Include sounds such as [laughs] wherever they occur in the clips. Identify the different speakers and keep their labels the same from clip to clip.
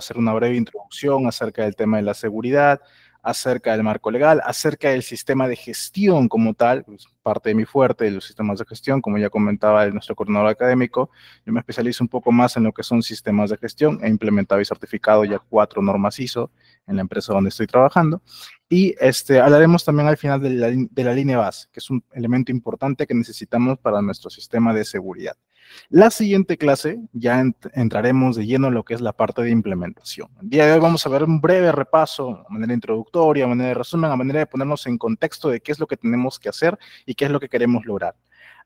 Speaker 1: hacer una breve introducción acerca del tema de la seguridad, acerca del marco legal, acerca del sistema de gestión como tal, parte de mi fuerte de los sistemas de gestión, como ya comentaba nuestro coordinador académico, yo me especializo un poco más en lo que son sistemas de gestión, he implementado y certificado ya cuatro normas ISO en la empresa donde estoy trabajando, y este, hablaremos también al final de la línea base, que es un elemento importante que necesitamos para nuestro sistema de seguridad. La siguiente clase ya entraremos de lleno en lo que es la parte de implementación. El día de hoy vamos a ver un breve repaso, a manera introductoria, a manera de resumen, a manera de ponernos en contexto de qué es lo que tenemos que hacer y qué es lo que queremos lograr.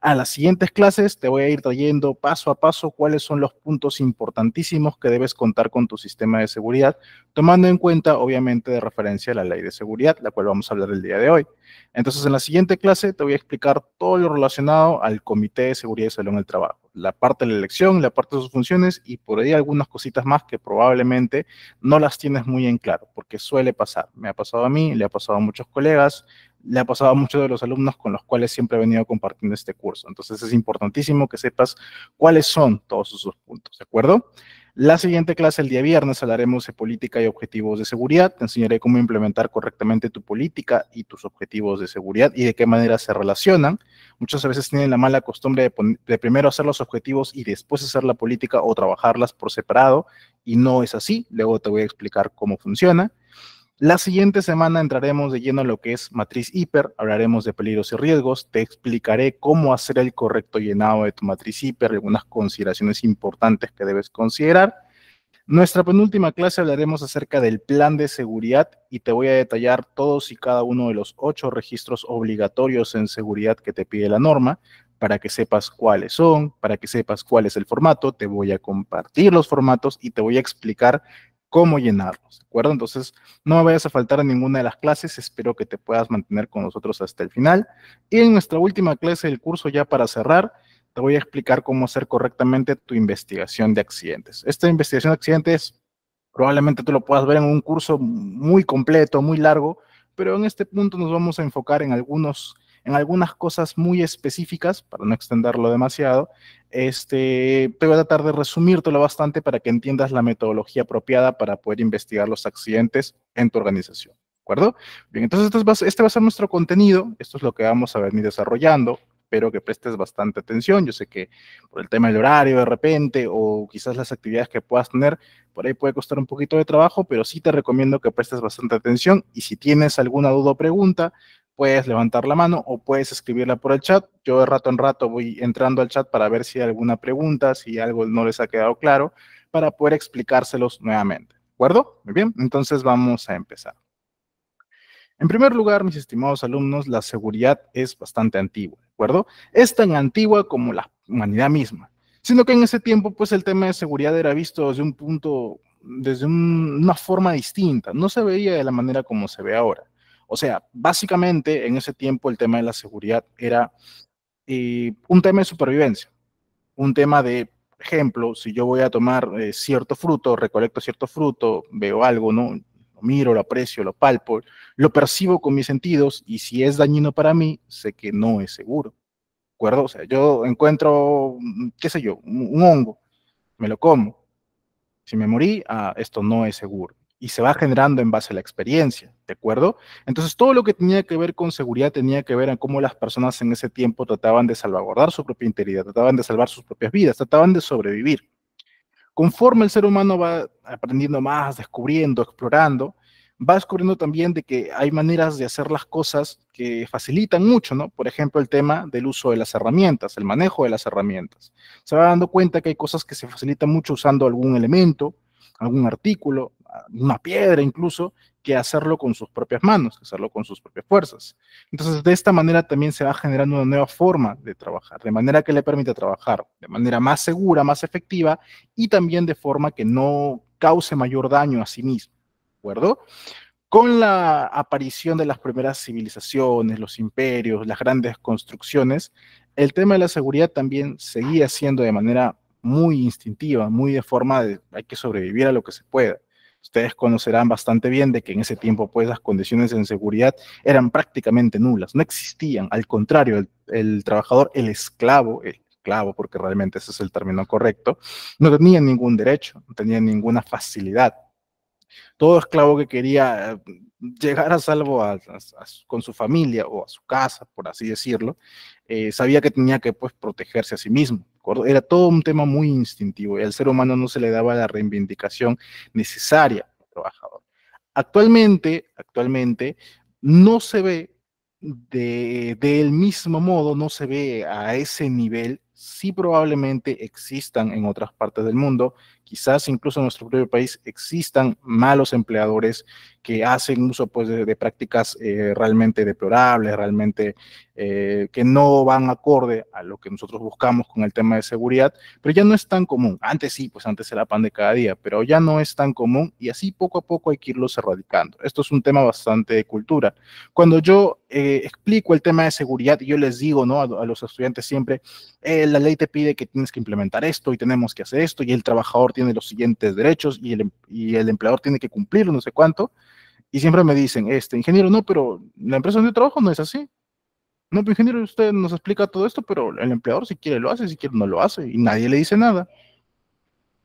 Speaker 1: A las siguientes clases te voy a ir trayendo paso a paso cuáles son los puntos importantísimos que debes contar con tu sistema de seguridad, tomando en cuenta, obviamente, de referencia a la ley de seguridad, la cual vamos a hablar el día de hoy. Entonces, en la siguiente clase te voy a explicar todo lo relacionado al Comité de Seguridad y en el Trabajo la parte de la elección, la parte de sus funciones y por ahí algunas cositas más que probablemente no las tienes muy en claro, porque suele pasar. Me ha pasado a mí, le ha pasado a muchos colegas, le ha pasado a muchos de los alumnos con los cuales siempre he venido compartiendo este curso. Entonces es importantísimo que sepas cuáles son todos esos puntos, ¿de acuerdo? La siguiente clase el día viernes hablaremos de política y objetivos de seguridad. Te enseñaré cómo implementar correctamente tu política y tus objetivos de seguridad y de qué manera se relacionan. Muchas veces tienen la mala costumbre de, primero hacer los objetivos y después hacer la política o trabajarlas por separado y no es así. Luego te voy a explicar cómo funciona. La siguiente semana entraremos de lleno a lo que es matriz hiper, hablaremos de peligros y riesgos, te explicaré cómo hacer el correcto llenado de tu matriz hiper, algunas consideraciones importantes que debes considerar. Nuestra penúltima clase hablaremos acerca del plan de seguridad y te voy a detallar todos y cada uno de los ocho registros obligatorios en seguridad que te pide la norma para que sepas cuáles son, para que sepas cuál es el formato, te voy a compartir los formatos y te voy a explicar cómo llenarlos, ¿de acuerdo? Entonces, no me vayas a faltar a ninguna de las clases, espero que te puedas mantener con nosotros hasta el final. Y en nuestra última clase del curso, ya para cerrar, te voy a explicar cómo hacer correctamente tu investigación de accidentes. Esta investigación de accidentes probablemente tú lo puedas ver en un curso muy completo, muy largo, pero en este punto nos vamos a enfocar en algunos en algunas cosas muy específicas, para no extenderlo demasiado, este, te voy a tratar de resumírtelo bastante para que entiendas la metodología apropiada para poder investigar los accidentes en tu organización. ¿De acuerdo? Bien, entonces este va, este va a ser nuestro contenido, esto es lo que vamos a venir desarrollando, espero que prestes bastante atención. Yo sé que por el tema del horario de repente o quizás las actividades que puedas tener, por ahí puede costar un poquito de trabajo, pero sí te recomiendo que prestes bastante atención y si tienes alguna duda o pregunta, puedes levantar la mano o puedes escribirla por el chat. Yo de rato en rato voy entrando al chat para ver si hay alguna pregunta, si algo no les ha quedado claro, para poder explicárselos nuevamente. ¿De acuerdo? Muy bien, entonces vamos a empezar. En primer lugar, mis estimados alumnos, la seguridad es bastante antigua, ¿de acuerdo? Es tan antigua como la humanidad misma, sino que en ese tiempo, pues el tema de seguridad era visto desde un punto, desde una forma distinta, no se veía de la manera como se ve ahora. O sea, básicamente en ese tiempo el tema de la seguridad era eh, un tema de supervivencia, un tema de, ejemplo, si yo voy a tomar eh, cierto fruto, recolecto cierto fruto, veo algo, ¿no? Lo miro, lo aprecio, lo palpo, lo percibo con mis sentidos y si es dañino para mí, sé que no es seguro. ¿De acuerdo? O sea, yo encuentro, mm, qué sé yo, un, hongo, me lo como. Si me morí, ah, esto no es seguro y se va generando en base a la experiencia, ¿de acuerdo? Entonces, todo lo que tenía que ver con seguridad tenía que ver en cómo las personas en ese tiempo trataban de salvaguardar su propia integridad, trataban de salvar sus propias vidas, trataban de sobrevivir. Conforme el ser humano va aprendiendo más, descubriendo, explorando, va descubriendo también de que hay maneras de hacer las cosas que facilitan mucho, ¿no? Por ejemplo, el tema del uso de las herramientas, el manejo de las herramientas. Se va dando cuenta que hay cosas que se facilitan mucho usando algún elemento, algún artículo, una piedra incluso, que hacerlo con sus propias manos, que hacerlo con sus propias fuerzas. Entonces, de esta manera también se va generando una nueva forma de trabajar, de manera que le permite trabajar de manera más segura, más efectiva y también de forma que no cause mayor daño a sí mismo, ¿de acuerdo? Con la aparición de las primeras civilizaciones, los imperios, las grandes construcciones, el tema de la seguridad también seguía siendo de manera muy instintiva, muy de forma de hay que sobrevivir a lo que se pueda ustedes conocerán bastante bien de que en ese tiempo pues las condiciones de seguridad eran prácticamente nulas, no existían, al contrario, el, el trabajador, el esclavo, el esclavo, porque realmente ese es el término correcto, no tenía ningún derecho, no tenía ninguna facilidad todo esclavo que quería eh, llegar a salvo con su familia o a su casa, por así decirlo, eh, sabía que tenía que pues, protegerse a sí mismo. Era todo un tema muy instintivo y al ser humano no se le daba la reivindicación necesaria al trabajador. Actualmente, actualmente no se ve del mismo modo, no se ve a ese nivel, sí probablemente existan en otras partes del mundo quizás incluso en nuestro propio país existan malos empleadores que hacen uso pues, de, prácticas eh, realmente deplorables, realmente eh, que no van acorde a lo que nosotros buscamos con el tema de seguridad, pero ya no es tan común. Antes sí, pues antes era pan de cada día, pero ya no es tan común y así poco a poco hay que irlos erradicando. Esto es un tema bastante de cultura. Cuando yo eh, explico el tema de seguridad, yo les digo ¿no? a los estudiantes siempre, la ley te pide que tienes que implementar esto y tenemos que hacer esto y el trabajador tiene los siguientes derechos y el, em, empleador tiene que cumplirlo, no sé cuánto. Y siempre me dicen, este, ingeniero, no, pero la empresa donde trabajo no es así. No, pero ingeniero, usted nos explica todo esto, pero el empleador si quiere lo hace, si quiere no lo hace, y nadie le dice nada.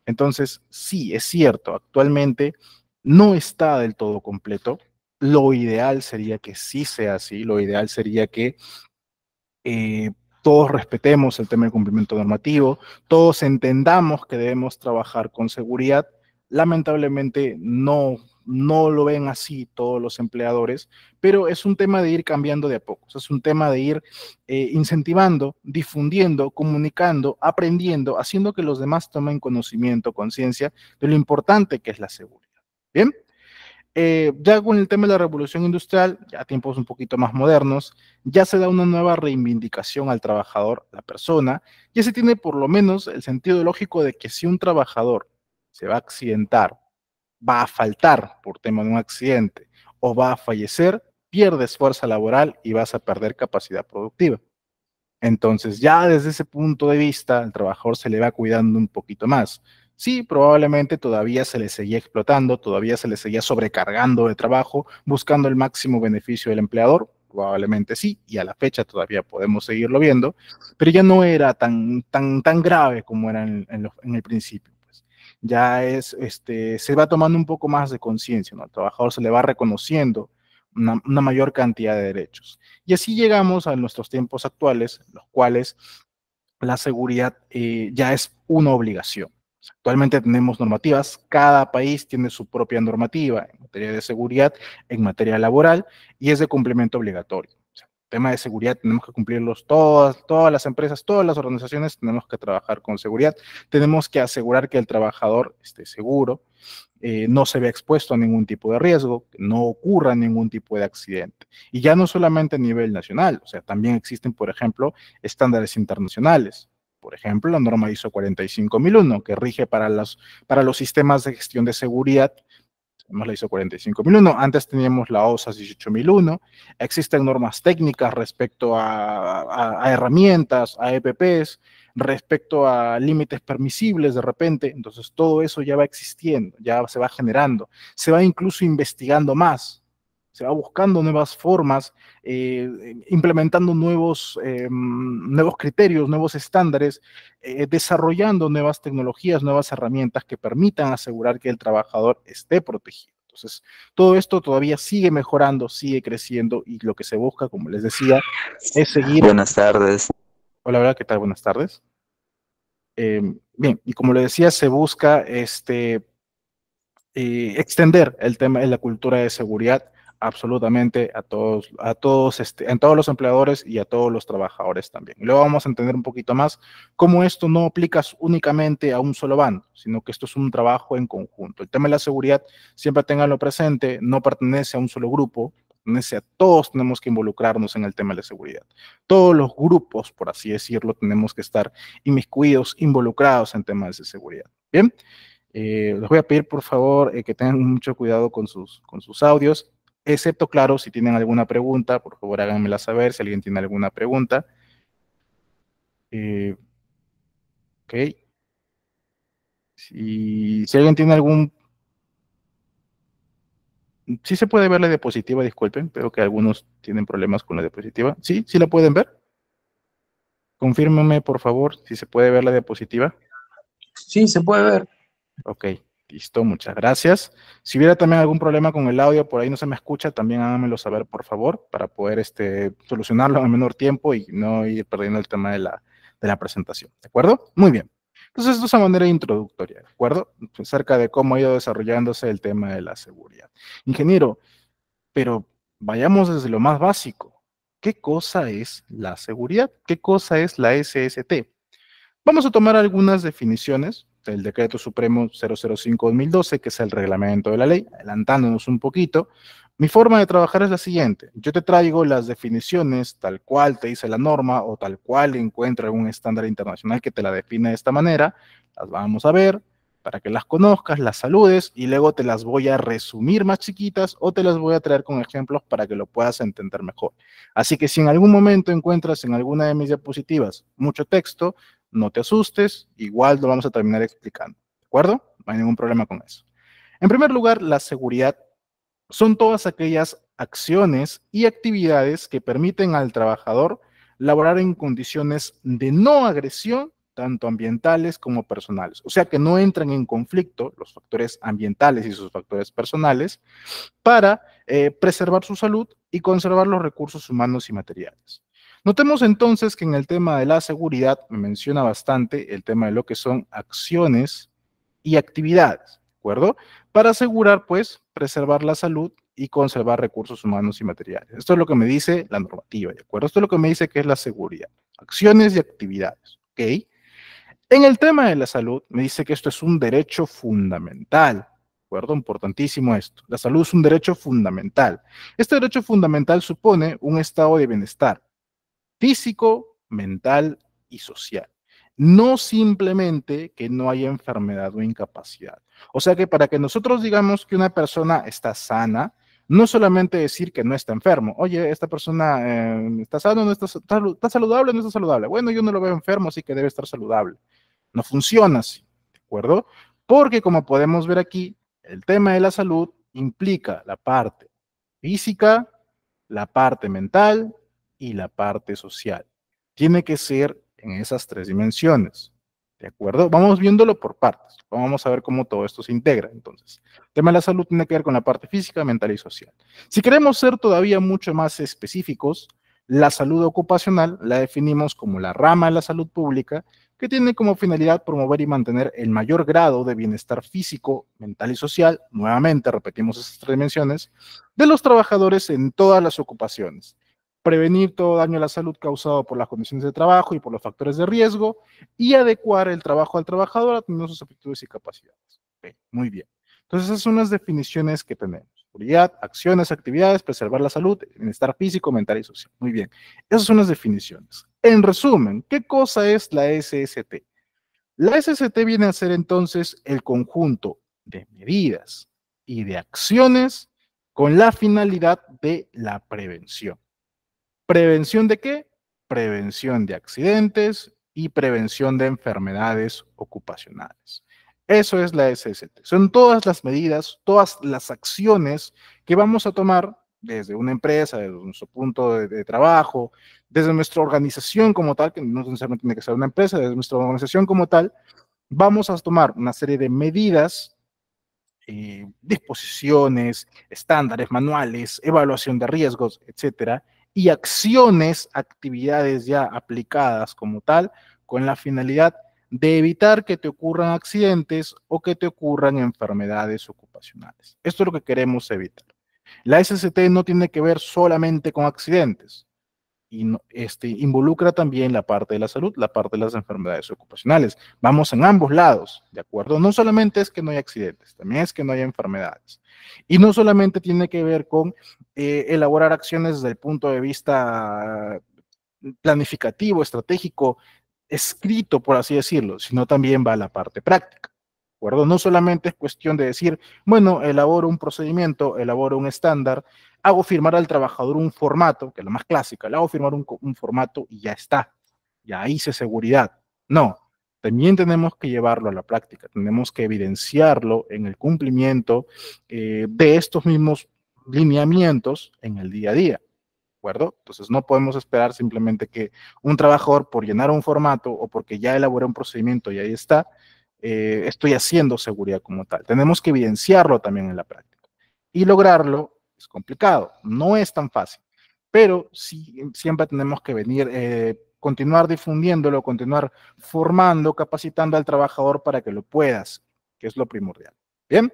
Speaker 1: Entonces, sí, es cierto, actualmente no está del todo completo. Lo ideal sería que sí sea así, lo ideal sería que eh, todos respetemos el tema del cumplimiento normativo, todos entendamos que debemos trabajar con seguridad. Lamentablemente no, no lo ven así todos los empleadores, pero es un tema de ir cambiando de a poco, es un tema de ir eh, incentivando, difundiendo, comunicando, aprendiendo, haciendo que los demás tomen conocimiento, conciencia de lo importante que es la seguridad. ¿Bien? Eh, ya con el tema de la revolución industrial, ya tiempos un poquito más modernos, ya se da una nueva reivindicación al trabajador, la persona, y se tiene por lo menos el sentido lógico de que si un trabajador se va a accidentar, va a faltar por tema de un accidente o va a fallecer, pierdes fuerza laboral y vas a perder capacidad productiva. Entonces, ya desde ese punto de vista, el trabajador se le va cuidando un poquito más. Sí, probablemente todavía se les seguía explotando, todavía se les seguía sobrecargando de trabajo, buscando el máximo beneficio del empleador, probablemente sí, y a la fecha todavía podemos seguirlo viendo, pero ya no era tan, tan, tan grave como era en, el principio. Pues. Ya es, este, se va tomando un poco más de conciencia, ¿no? Al trabajador se le va reconociendo una, mayor cantidad de derechos. Y así llegamos a nuestros tiempos actuales, los cuales la seguridad eh, ya es una obligación. Actualmente tenemos normativas, cada país tiene su propia normativa en materia de seguridad, en materia laboral y es de cumplimiento obligatorio. el tema de seguridad tenemos que cumplirlos todas, todas las empresas, todas las organizaciones tenemos que trabajar con seguridad, tenemos que asegurar que el trabajador esté seguro, eh, no se vea expuesto a ningún tipo de riesgo, no ocurra ningún tipo de accidente. Y ya no solamente a nivel nacional, o sea, también existen, por ejemplo, estándares internacionales por ejemplo, la norma ISO 45001, que rige para los, para los sistemas de gestión de seguridad, tenemos la ISO 45001, antes teníamos la OSAS 18001, existen normas técnicas respecto a, a herramientas, a EPPs, respecto a límites permisibles de repente, entonces todo eso ya va existiendo, ya se va generando, se va incluso investigando más, se va buscando nuevas formas, eh, implementando nuevos, eh, nuevos criterios, nuevos estándares, eh, desarrollando nuevas tecnologías, nuevas herramientas que permitan asegurar que el trabajador esté protegido. Entonces, todo esto todavía sigue mejorando, sigue creciendo y lo que se busca, como les decía, es seguir. Buenas tardes. Hola, hola, ¿qué tal? Buenas tardes. Em, bien, y como les decía, se busca este, extender el tema de la cultura de seguridad absolutamente a todos, a todos, este, en todos los empleadores y a todos los trabajadores también. Y luego vamos a entender un poquito más cómo esto no aplica únicamente a un solo bando, sino que esto es un trabajo en conjunto. El tema de la seguridad, siempre tenganlo presente, no pertenece a un solo grupo, pertenece a todos, tenemos que involucrarnos en el tema de la seguridad. Todos los grupos, por así decirlo, tenemos que estar inmiscuidos, involucrados en temas de seguridad. Bien. Eh, les voy a pedir, por favor, eh, que tengan mucho cuidado con sus, con sus audios excepto, claro, si tienen alguna pregunta, por favor háganmela saber si alguien tiene alguna pregunta. Eh, ok. Si, si alguien tiene algún... Sí se puede ver la diapositiva, disculpen, pero que algunos tienen problemas con la diapositiva. ¿Sí? ¿Sí la pueden ver? Confírmeme, por favor, si se puede ver la diapositiva. Sí, se puede ver. Ok. Listo, muchas gracias. Si hubiera también algún problema con el audio, por ahí no se me escucha, también háganmelo saber, por favor, para poder este, solucionarlo en menor tiempo y no ir perdiendo el tema de la, de la presentación. ¿De acuerdo? Muy bien. Entonces, esto es a manera introductoria, ¿de acuerdo? Acerca de cómo ha ido desarrollándose el tema de la seguridad. Ingeniero, pero vayamos desde lo más básico. ¿Qué cosa es la seguridad? ¿Qué cosa es la SST? Vamos a tomar algunas definiciones el decreto supremo 005-2012, que es el reglamento de la ley, adelantándonos un poquito, mi forma de trabajar es la siguiente. Yo te traigo las definiciones tal cual te dice la norma o tal cual encuentra algún estándar internacional que te la define de esta manera. Las vamos a ver para que las conozcas, las saludes y luego te las voy a resumir más chiquitas o te las voy a traer con ejemplos para que lo puedas entender mejor. Así que si en algún momento encuentras en alguna de mis diapositivas mucho texto, no te asustes, igual lo vamos a terminar explicando, ¿de acuerdo? No hay ningún problema con eso. En primer lugar, la seguridad son todas aquellas acciones y actividades que permiten al trabajador laborar en condiciones de no agresión, tanto ambientales como personales. O sea que no entran en conflicto los factores ambientales y sus factores personales para eh, preservar su salud y conservar los recursos humanos y materiales. Notemos entonces que en el tema de la seguridad me menciona bastante el tema de lo que son acciones y actividades, ¿de acuerdo? Para asegurar, pues, preservar la salud y conservar recursos humanos y materiales. Esto es lo que me dice la normativa, ¿de acuerdo? Esto es lo que me dice que es la seguridad, acciones y actividades, ¿ok? En el tema de la salud, me dice que esto es un derecho fundamental, ¿de acuerdo? Importantísimo esto. La salud es un derecho fundamental. Este derecho fundamental supone un estado de bienestar, físico, mental y social. No simplemente que no haya enfermedad o incapacidad. O sea que para que nosotros digamos que una persona está sana, no solamente decir que no está enfermo. Oye, esta persona eh, está sana, no saludable, no está saludable. Bueno, yo no lo veo enfermo, así que debe estar saludable. No funciona así, ¿de acuerdo? Porque como podemos ver aquí, el tema de la salud implica la parte física, la parte mental y la parte social. Tiene que ser en esas tres dimensiones. ¿De acuerdo? Vamos viéndolo por partes. Vamos a ver cómo todo esto se integra. Entonces, el tema de la salud tiene que ver con la parte física, mental y social. Si queremos ser todavía mucho más específicos, la salud ocupacional la definimos como la rama de la salud pública que tiene como finalidad promover y mantener el mayor grado de bienestar físico, mental y social, nuevamente repetimos esas tres dimensiones, de los trabajadores en todas las ocupaciones, prevenir todo daño a la salud causado por las condiciones de trabajo y por los factores de riesgo, y adecuar el trabajo al trabajador a tener sus aptitudes y capacidades. muy bien. Entonces, esas son las definiciones que tenemos. Seguridad, acciones, actividades, preservar la salud, bienestar físico, mental y social. Muy bien. Esas son las definiciones. En resumen, ¿qué cosa es la SST? La SST viene a ser entonces el conjunto de medidas y de acciones con la finalidad de la prevención. ¿Prevención de qué? Prevención de accidentes y prevención de enfermedades ocupacionales. Eso es la SST. Son todas las medidas, todas las acciones que vamos a tomar desde una empresa, desde nuestro punto de, trabajo, desde nuestra organización como tal, que no necesariamente tiene que ser una empresa, desde nuestra organización como tal, vamos a tomar una serie de medidas, eh, disposiciones, estándares, manuales, evaluación de riesgos, etcétera, y acciones, actividades ya aplicadas como tal, con la finalidad de evitar que te ocurran accidentes o que te ocurran enfermedades ocupacionales. Esto es lo que queremos evitar. La SST no tiene que ver solamente con accidentes y este, involucra también la parte de la salud, la parte de las enfermedades ocupacionales. Vamos en ambos lados, ¿de acuerdo? No solamente es que no hay accidentes, también es que no hay enfermedades. Y no solamente tiene que ver con eh, elaborar acciones desde el punto de vista planificativo, estratégico, escrito, por así decirlo, sino también va a la parte práctica acuerdo? No solamente es cuestión de decir, bueno, elaboro un procedimiento, elaboro un estándar, hago firmar al trabajador un formato, que es lo más clásica, le hago firmar un, formato y ya está, ya se seguridad. No, también tenemos que llevarlo a la práctica, tenemos que evidenciarlo en el cumplimiento eh, de estos mismos lineamientos en el día a día. ¿De acuerdo? Entonces no podemos esperar simplemente que un trabajador por llenar un formato o porque ya elaboró un procedimiento y ahí está, eh, estoy haciendo seguridad como tal. Tenemos que evidenciarlo también en la práctica. Y lograrlo es complicado, no es tan fácil, pero siempre tenemos que venir, eh, continuar difundiéndolo, continuar formando, capacitando al trabajador para que lo puedas, que es lo primordial. Bien.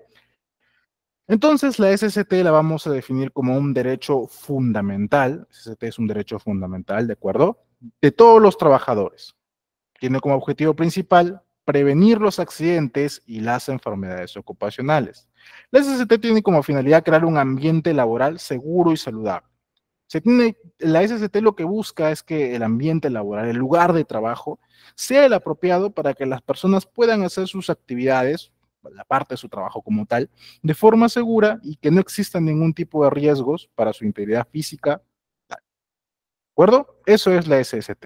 Speaker 1: Entonces, la SST la vamos a definir como un derecho fundamental. SST es un derecho fundamental, ¿de acuerdo? De todos los trabajadores. Tiene como objetivo principal prevenir los accidentes y las enfermedades ocupacionales. La SST tiene como finalidad crear un ambiente laboral seguro y saludable. la SST lo que busca es que el ambiente laboral, el lugar de trabajo, sea el apropiado para que las personas puedan hacer sus actividades, la parte de su trabajo como tal, de forma segura y que no existan ningún tipo de riesgos para su integridad física. ¿De acuerdo? Eso es la SST.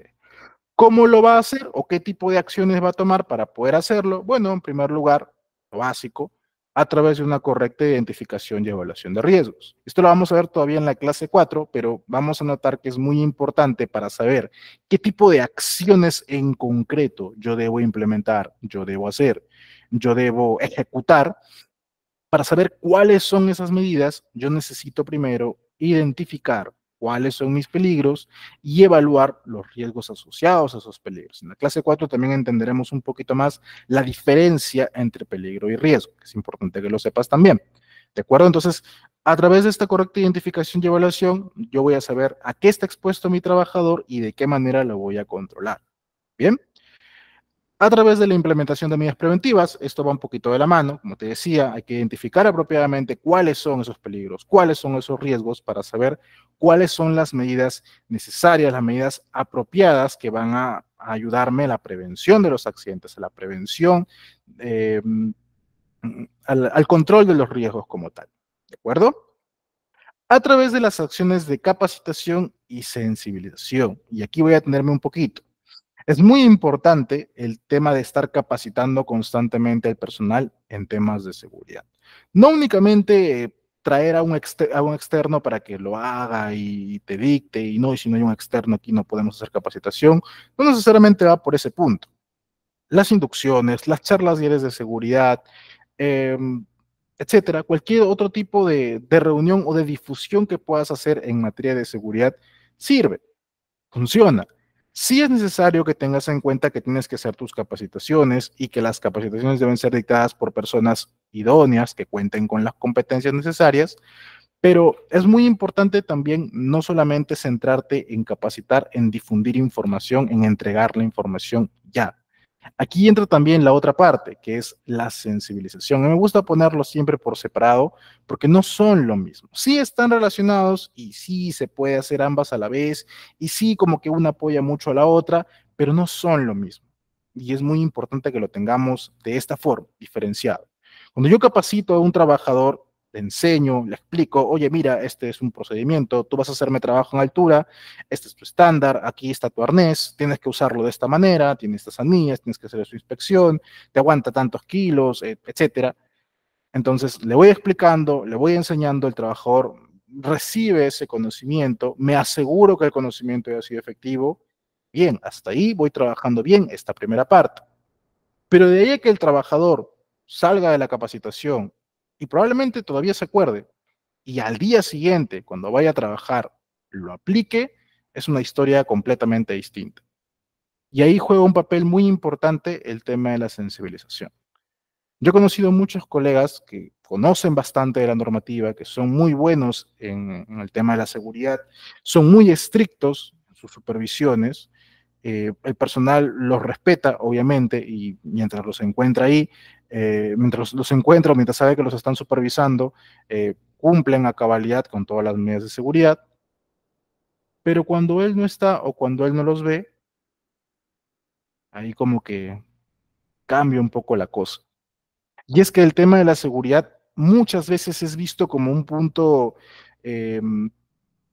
Speaker 1: ¿Cómo lo va a hacer o qué tipo de acciones va a tomar para poder hacerlo? Bueno, en primer lugar, lo básico, a través de una correcta identificación y evaluación de riesgos. Esto lo vamos a ver todavía en la clase 4, pero vamos a notar que es muy importante para saber qué tipo de acciones en concreto yo debo implementar, yo debo hacer, yo debo ejecutar. Para saber cuáles son esas medidas, yo necesito primero identificar cuáles son mis peligros y evaluar los riesgos asociados a esos peligros. En la clase 4 también entenderemos un poquito más la diferencia entre peligro y riesgo, que es importante que lo sepas también. ¿De acuerdo? Entonces, a través de esta correcta identificación y evaluación, yo voy a saber a qué está expuesto mi trabajador y de qué manera lo voy a controlar. ¿Bien? a través de la implementación de medidas preventivas, esto va un poquito de la mano, como te decía, hay que identificar apropiadamente cuáles son esos peligros, cuáles son esos riesgos para saber cuáles son las medidas necesarias, las medidas apropiadas que van a ayudarme a la prevención de los accidentes, a la prevención, eh, al, al control de los riesgos como tal. ¿De acuerdo? a través de las acciones de capacitación y sensibilización. Y aquí voy a tenerme un poquito. Es muy importante el tema de estar capacitando constantemente al personal en temas de seguridad. No únicamente eh, traer a un, externo para que lo haga y te dicte, y no, si no hay un externo aquí no podemos hacer capacitación, no necesariamente va por ese punto. Las inducciones, las charlas diarias de seguridad, eh, etcétera, cualquier otro tipo de, de reunión o de difusión que puedas hacer en materia de seguridad, sirve, funciona sí es necesario que tengas en cuenta que tienes que hacer tus capacitaciones y que las capacitaciones deben ser dictadas por personas idóneas que cuenten con las competencias necesarias, pero es muy importante también no solamente centrarte en capacitar, en difundir información, en entregar la información ya, Aquí entra también la otra parte, que es la sensibilización. Me gusta ponerlo siempre por separado, porque no son lo mismo. Sí están relacionados y sí se puede hacer ambas a la vez, y sí como que una apoya mucho a la otra, pero no son lo mismo. Y es muy importante que lo tengamos de esta forma, diferenciado. Cuando yo capacito a un trabajador, le enseño, le explico, oye, mira, este es un procedimiento, tú vas a hacerme trabajo en altura, este es tu estándar, aquí está tu arnés, tienes que usarlo de esta manera, tiene estas anillas, tienes que hacer su inspección, te aguanta tantos kilos, eh, etcétera. Entonces, le voy explicando, le voy enseñando, el trabajador recibe ese conocimiento, me aseguro que el conocimiento haya sido efectivo, bien, hasta ahí voy trabajando bien esta primera parte. Pero de ahí que el trabajador salga de la capacitación y probablemente todavía se acuerde, y al día siguiente, cuando vaya a trabajar, lo aplique, es una historia completamente distinta. Y ahí juega un papel muy importante el tema de la sensibilización. Yo he conocido muchos colegas que conocen bastante de la normativa, que son muy buenos en, el tema de la seguridad, son muy estrictos en sus supervisiones, eh, el personal los respeta, obviamente, y mientras los encuentra ahí, eh, mientras los encuentra, mientras sabe que los están supervisando, eh, cumplen a cabalidad con todas las medidas de seguridad. Pero cuando él no está o cuando él no los ve, ahí como que cambia un poco la cosa. Y es que el tema de la seguridad muchas veces es visto como un punto, eh,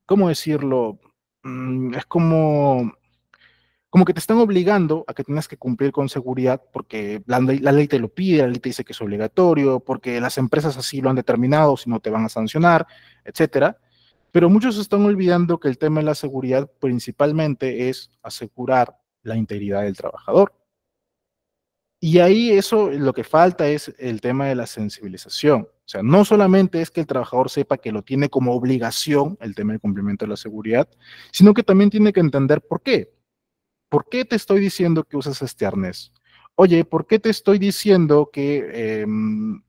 Speaker 1: ¿cómo decirlo? Mm, es como como que te están obligando a que tengas que cumplir con seguridad porque la, ley te lo pide, la ley te dice que es obligatorio, porque las empresas así lo han determinado, si no te van a sancionar, etcétera. Pero muchos están olvidando que el tema de la seguridad principalmente es asegurar la integridad del trabajador. Y ahí eso lo que falta es el tema de la sensibilización. O sea, no solamente es que el trabajador sepa que lo tiene como obligación el tema del cumplimiento de la seguridad, sino que también tiene que entender por qué. ¿por qué te estoy diciendo que uses este arnés? Oye, ¿por qué te estoy diciendo que em,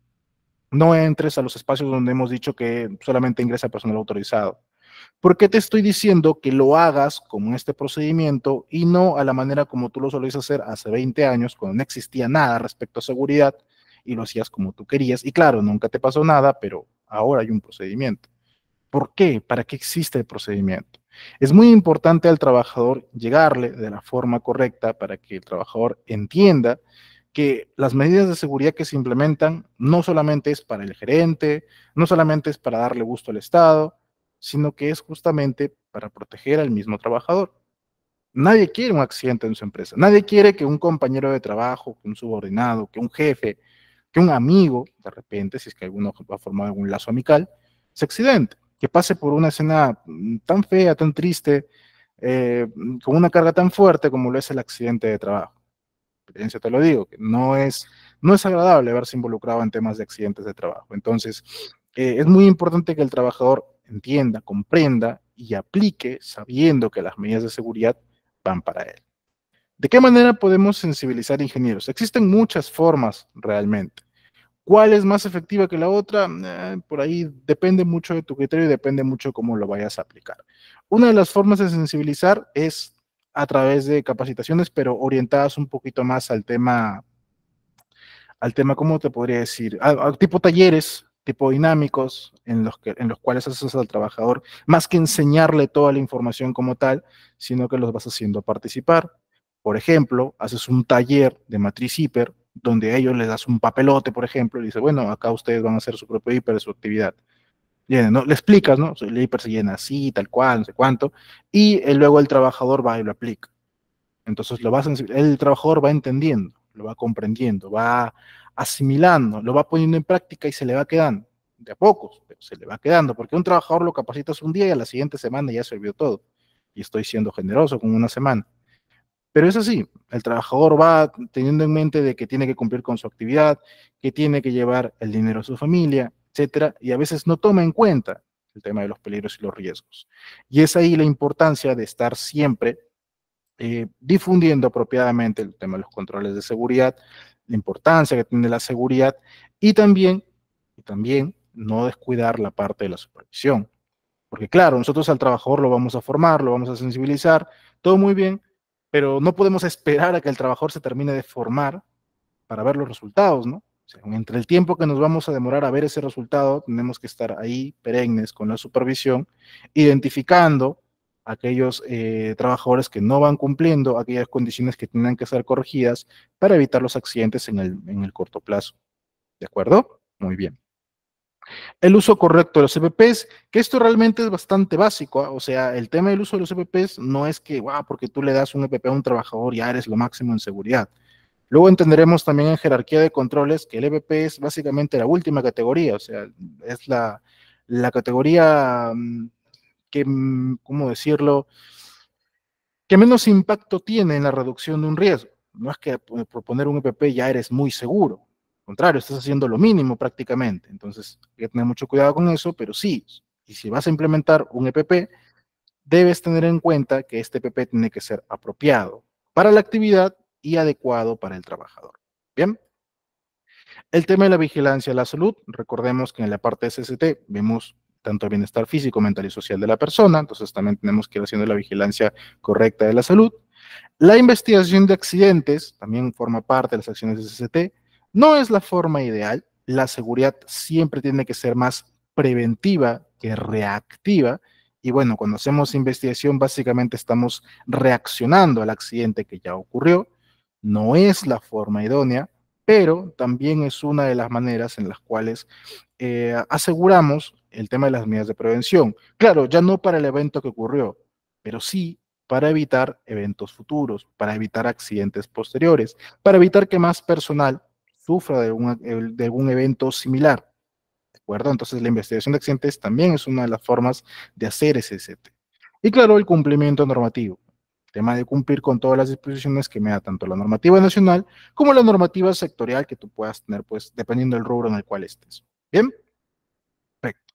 Speaker 1: no entres a los espacios donde hemos dicho que solamente ingresa personal autorizado? ¿Por qué te estoy diciendo que lo hagas como este procedimiento y no a la manera como tú lo solías hacer hace 20 años, cuando no existía nada respecto a seguridad y lo hacías como tú querías? Y claro, nunca te pasó nada, pero ahora hay un procedimiento. ¿Por qué? ¿Para qué existe el procedimiento? Es muy importante al trabajador llegarle de la forma correcta para que el trabajador entienda que las medidas de seguridad que se implementan no solamente es para el gerente, no solamente es para darle gusto al Estado, sino que es justamente para proteger al mismo trabajador. Nadie quiere un accidente en su empresa, nadie quiere que un compañero de trabajo, que un subordinado, que un jefe, que un amigo, de repente, si es que alguno ha formado algún lazo amical, se accidente que pase por una escena mm, tan fea, tan triste, eh, con una carga tan fuerte como lo es el accidente de trabajo. Experiencia te lo digo, que no es, no es agradable verse involucrado en temas de accidentes de trabajo. Entonces, eh, es muy importante que el trabajador entienda, comprenda y aplique sabiendo que las medidas de seguridad van para él. ¿De qué manera podemos sensibilizar ingenieros? Existen muchas formas realmente. ¿Cuál es más efectiva que la otra? Eh, por ahí depende mucho de tu criterio y depende mucho de cómo lo vayas a aplicar. Una de las formas de sensibilizar es a través de capacitaciones, pero orientadas un poquito más al tema, al tema, ¿cómo te podría decir? tipo talleres, tipo dinámicos, en los, que, en los cuales haces al trabajador, más que enseñarle toda la información como tal, sino que los vas haciendo participar. Por ejemplo, haces un taller de matriz hiper, donde a ellos les das un papelote, por ejemplo, y dices, bueno, acá ustedes van a hacer su propio hiper, su actividad. ¿no? Le explicas, ¿no? El hiper se llena así, tal cual, no sé cuánto, y eh, luego el trabajador va y lo aplica. Entonces lo va el trabajador va entendiendo, lo va comprendiendo, va asimilando, lo va poniendo en práctica y se le va quedando, de a pocos, pero se le va quedando, porque un trabajador lo capacitas un día y a la siguiente semana ya se olvidó todo. Y estoy siendo generoso con una semana. Pero es así, el trabajador va teniendo en mente de que tiene que cumplir con su actividad, que tiene que llevar el dinero a su familia, etcétera, y a veces no toma en cuenta el tema de los peligros y los riesgos. Y es ahí la importancia de estar siempre eh, difundiendo apropiadamente el tema de los controles de seguridad, la importancia que tiene la seguridad y también, y también no descuidar la parte de la supervisión. Porque claro, nosotros al trabajador lo vamos a formar, lo vamos a sensibilizar, todo muy bien, pero no podemos esperar a que el trabajador se termine de formar para ver los resultados, ¿no? entre el tiempo que nos vamos a demorar a ver ese resultado, tenemos que estar ahí perennes con la supervisión, identificando aquellos eh, trabajadores que no van cumpliendo aquellas condiciones que tienen que ser corregidas para evitar los accidentes en el corto plazo. ¿De acuerdo? Muy bien. El uso correcto de los EPPs, que esto realmente es bastante básico, ¿ah? o sea, el tema del uso de los EPPs no es que, wow, porque tú le das un EPP a un trabajador ya eres lo máximo en seguridad. Luego entenderemos también en jerarquía de controles que el EPP es básicamente la última categoría, o sea, es la, categoría mm, que, mm, ¿cómo decirlo?, que menos impacto tiene en la reducción de un riesgo. No es que eh, proponer un EPP ya eres muy seguro, contrario, estás haciendo lo mínimo prácticamente. Entonces, hay que tener mucho cuidado con eso, pero sí, y si vas a implementar un EPP, debes tener en cuenta que este EPP tiene que ser apropiado para la actividad y adecuado para el trabajador. Bien. El tema de la vigilancia de la salud, recordemos que en la parte de SST vemos tanto el bienestar físico, mental y social de la persona, entonces también tenemos que ir haciendo la vigilancia correcta de la salud. La investigación de accidentes también forma parte de las acciones de SST no es la forma ideal, la seguridad siempre tiene que ser más preventiva que reactiva. Y bueno, cuando hacemos investigación, básicamente estamos reaccionando al accidente que ya ocurrió. No es la forma idónea, pero también es una de las maneras en las cuales eh, aseguramos el tema de las medidas de prevención. Claro, ya no para el evento que ocurrió, pero sí para evitar eventos futuros, para evitar accidentes posteriores, para evitar que más personal sufra de, un algún evento similar. ¿De acuerdo? Entonces la investigación de accidentes también es una de las formas de hacer ese Y claro, el cumplimiento normativo tema de cumplir con todas las disposiciones que me da tanto la normativa nacional como la normativa sectorial que tú puedas tener, pues, dependiendo del rubro en el cual estés. ¿Bien? Perfecto.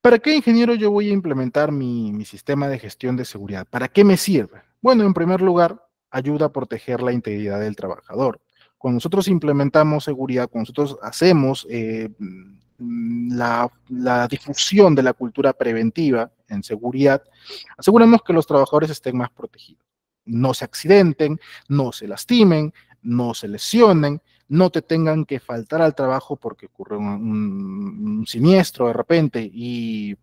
Speaker 1: ¿Para qué, ingeniero, yo voy a implementar mi, mi sistema de gestión de seguridad? ¿Para qué me sirve? Bueno, en primer lugar, ayuda a proteger la integridad del trabajador. Cuando nosotros implementamos seguridad, cuando nosotros hacemos eh, la, difusión de la cultura preventiva en seguridad, aseguramos que los trabajadores estén más protegidos. No se accidenten, no se lastimen, no se lesionen, no te tengan que faltar al trabajo porque ocurre un, siniestro de repente y,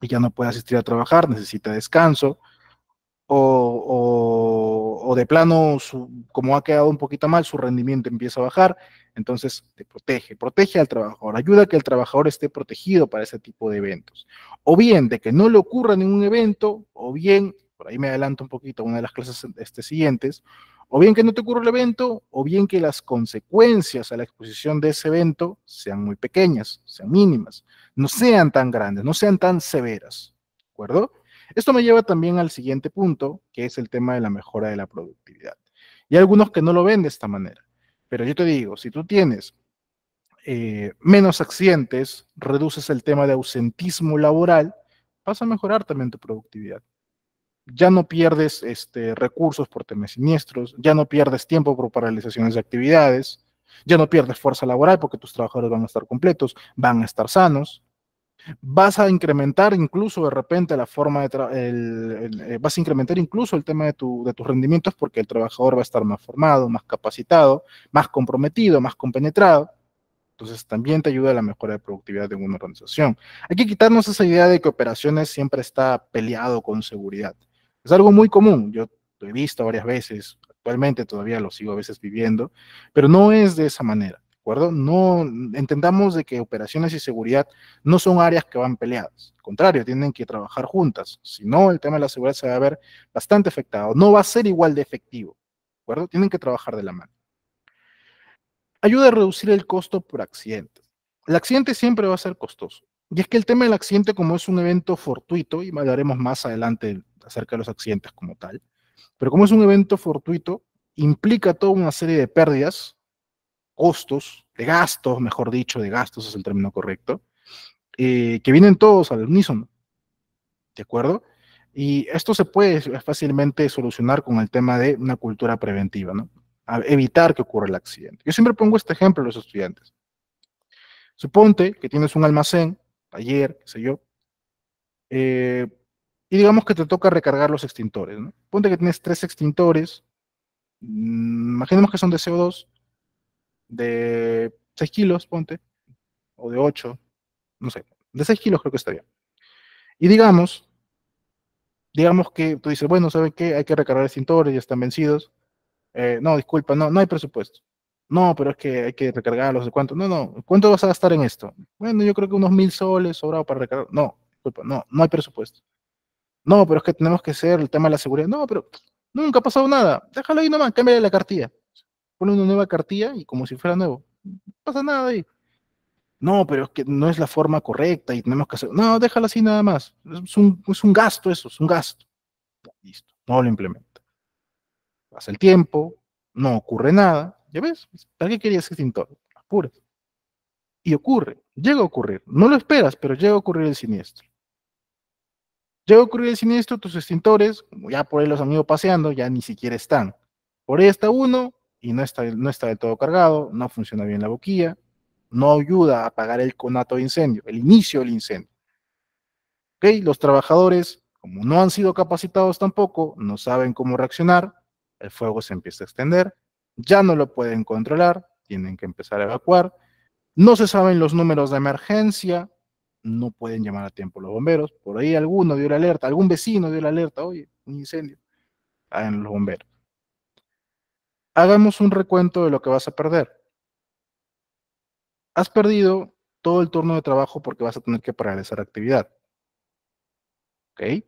Speaker 1: y ya no puede asistir a trabajar, necesita descanso o, de plano, como ha quedado un poquito mal, su rendimiento empieza a bajar, entonces te protege, protege al trabajador, ayuda a que el trabajador esté protegido para ese tipo de eventos. O bien de que no le ocurra ningún evento, o bien, por ahí me adelanto un poquito a una de las clases este, siguientes, o bien que no te ocurra el evento, o bien que las consecuencias a la exposición de ese evento sean muy pequeñas, sean mínimas, no sean tan grandes, no sean tan severas, ¿de acuerdo? Esto me lleva también al siguiente punto, que es el tema de la mejora de la productividad. Y hay algunos que no lo ven de esta manera, pero yo te digo, si tú tienes eh, menos accidentes, reduces el tema de ausentismo laboral, vas a mejorar también tu productividad. Ya no pierdes este, recursos por temas siniestros, ya no pierdes tiempo por paralizaciones de actividades, ya no pierdes fuerza laboral porque tus trabajadores van a estar completos, van a estar sanos, vas a incrementar incluso de repente la forma de el, eh, vas a incrementar incluso el tema de, tu, de tus rendimientos porque el trabajador va a estar más formado, más capacitado, más comprometido, más compenetrado. Entonces también te ayuda a la mejora de productividad de una organización. Hay que quitarnos esa idea de que operaciones siempre está peleado con seguridad. Es algo muy común. Yo lo he visto varias veces, actualmente todavía lo sigo a veces viviendo, pero no es de esa manera acuerdo? No entendamos de que operaciones y seguridad no son áreas que van peleadas. Al contrario, tienen que trabajar juntas. Si no, el tema de la seguridad se va a ver bastante afectado. No va a ser igual de efectivo. ¿De acuerdo? Tienen que trabajar de la mano. Ayuda a reducir el costo por accidente. El accidente siempre va a ser costoso. Y es que el tema del accidente, como es un evento fortuito, y hablaremos más adelante acerca de los accidentes como tal, pero como es un evento fortuito, implica toda una serie de pérdidas costos, de gastos, mejor dicho, de gastos es el término correcto, eh, que vienen todos al unísono. ¿De acuerdo? Y esto se puede fácilmente solucionar con el tema de una cultura preventiva, ¿no? A evitar que ocurra el accidente. Yo siempre pongo este ejemplo a los estudiantes. Suponte que tienes un almacén, taller, qué sé yo, eh, y digamos que te toca recargar los extintores, ¿no? Ponte que tienes tres extintores, mm, imaginemos que son de CO2, de 6 kilos, ponte, o de 8, no sé, de 6 kilos creo que está bien. Y digamos, digamos que tú dices, bueno, ¿sabes qué? Hay que recargar el cintores ya están vencidos. Eh, no, disculpa, no, no hay presupuesto. No, pero es que hay que recargarlos, ¿de cuánto? No, no, ¿cuánto vas a gastar en esto? Bueno, yo creo que unos mil soles sobrado para recargar. No, disculpa, no, no hay presupuesto. No, pero es que tenemos que hacer el tema de la seguridad. No, pero nunca ha pasado nada. Déjalo ahí nomás, cámbiale la cartilla una nueva cartilla y como si fuera nuevo. pasa nada ahí. No, pero es que no es la forma correcta y tenemos que hacer. No, déjala así nada más. Es un, gasto eso, es un gasto. Listo, no lo implementa. Pasa el tiempo, no ocurre nada. Ya ves, ¿para qué querías extintor? Apuras. Y ocurre, llega a ocurrir. No lo esperas, pero llega a ocurrir el siniestro. Llega a ocurrir el siniestro, tus extintores, como ya por ahí los han paseando, ya ni siquiera están. Por ahí está uno, y no está, no está todo cargado, no funciona bien la boquilla, no ayuda a apagar el conato de incendio, el inicio del incendio. Los trabajadores, como no han sido capacitados tampoco, no saben cómo reaccionar, el fuego se empieza a extender, ya no lo pueden controlar, tienen que empezar a evacuar, no se saben los números de emergencia, no pueden llamar a tiempo los bomberos, por ahí alguno dio la alerta, algún vecino dio la alerta, oye, un incendio, en los bomberos. Hagamos un recuento de lo que vas a perder. Has perdido todo el turno de trabajo porque vas a tener que paralizar actividad. ¿Ok?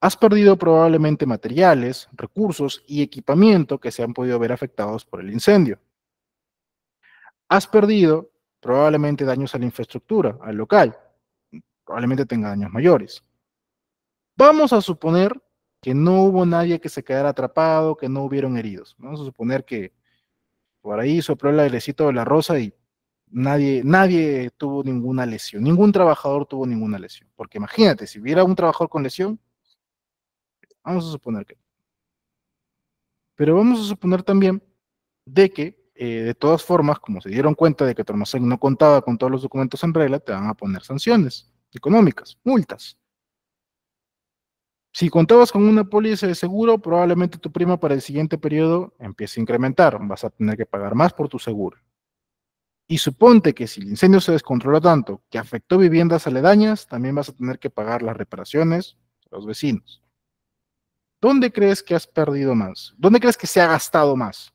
Speaker 1: Has perdido probablemente materiales, recursos y equipamiento que se han podido ver afectados por el incendio. Has perdido probablemente daños a la infraestructura, al local. Probablemente tenga daños mayores. Vamos a suponer que no hubo nadie que se quedara atrapado, que no hubieron heridos. Vamos a suponer que por ahí sopló el airecito de la rosa y nadie, nadie tuvo ninguna lesión, ningún trabajador tuvo ninguna lesión. Porque imagínate, si hubiera un trabajador con lesión, vamos a suponer que. Pero vamos a suponer también de que, eh, de todas formas, como se dieron cuenta de que Tormacén no contaba con todos los documentos en regla, te van a poner sanciones económicas, multas. Si contabas con una póliza de seguro, probablemente tu prima para el siguiente periodo empiece a incrementar. Vas a tener que pagar más por tu seguro. Y suponte que si el incendio se descontroló tanto que afectó viviendas aledañas, también vas a tener que pagar las reparaciones de los vecinos. ¿Dónde crees que has perdido más? ¿Dónde crees que se ha gastado más?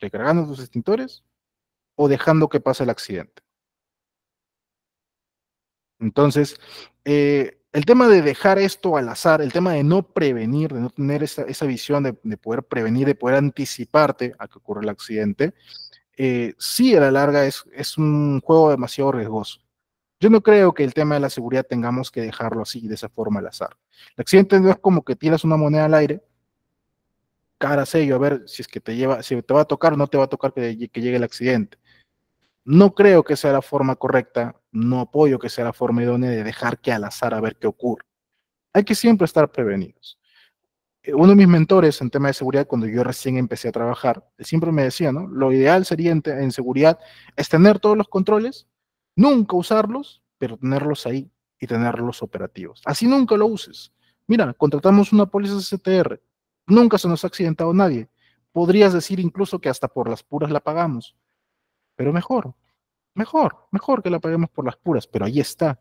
Speaker 1: ¿Recargando tus extintores o dejando que pase el accidente? Entonces, eh, el tema de dejar esto al azar, el tema de no prevenir, de no tener esa, visión de, poder prevenir, de poder anticiparte a que ocurra el accidente, eh, sí a la larga es, un juego demasiado riesgoso. Yo no creo que el tema de la seguridad tengamos que dejarlo así, de esa forma al azar. El accidente no es como que tiras una moneda al aire, cara sello, a ver si es que te lleva, si te va a tocar o no te va a tocar que, que llegue el accidente. No creo que sea la forma correcta no apoyo que sea la forma idónea de dejar que al azar a ver qué ocurre. Hay que siempre estar prevenidos. Eh, uno de mis mentores en tema de seguridad, cuando yo recién empecé a trabajar, siempre me decía, ¿no? Lo ideal sería en, seguridad es tener todos los controles, nunca usarlos, pero tenerlos ahí y tenerlos operativos. Así nunca lo uses. Mira, contratamos una póliza CTR, nunca se nos ha accidentado nadie. Podrías decir incluso que hasta por las puras la pagamos, pero mejor, mejor, mejor que la paguemos por las puras, pero ahí está.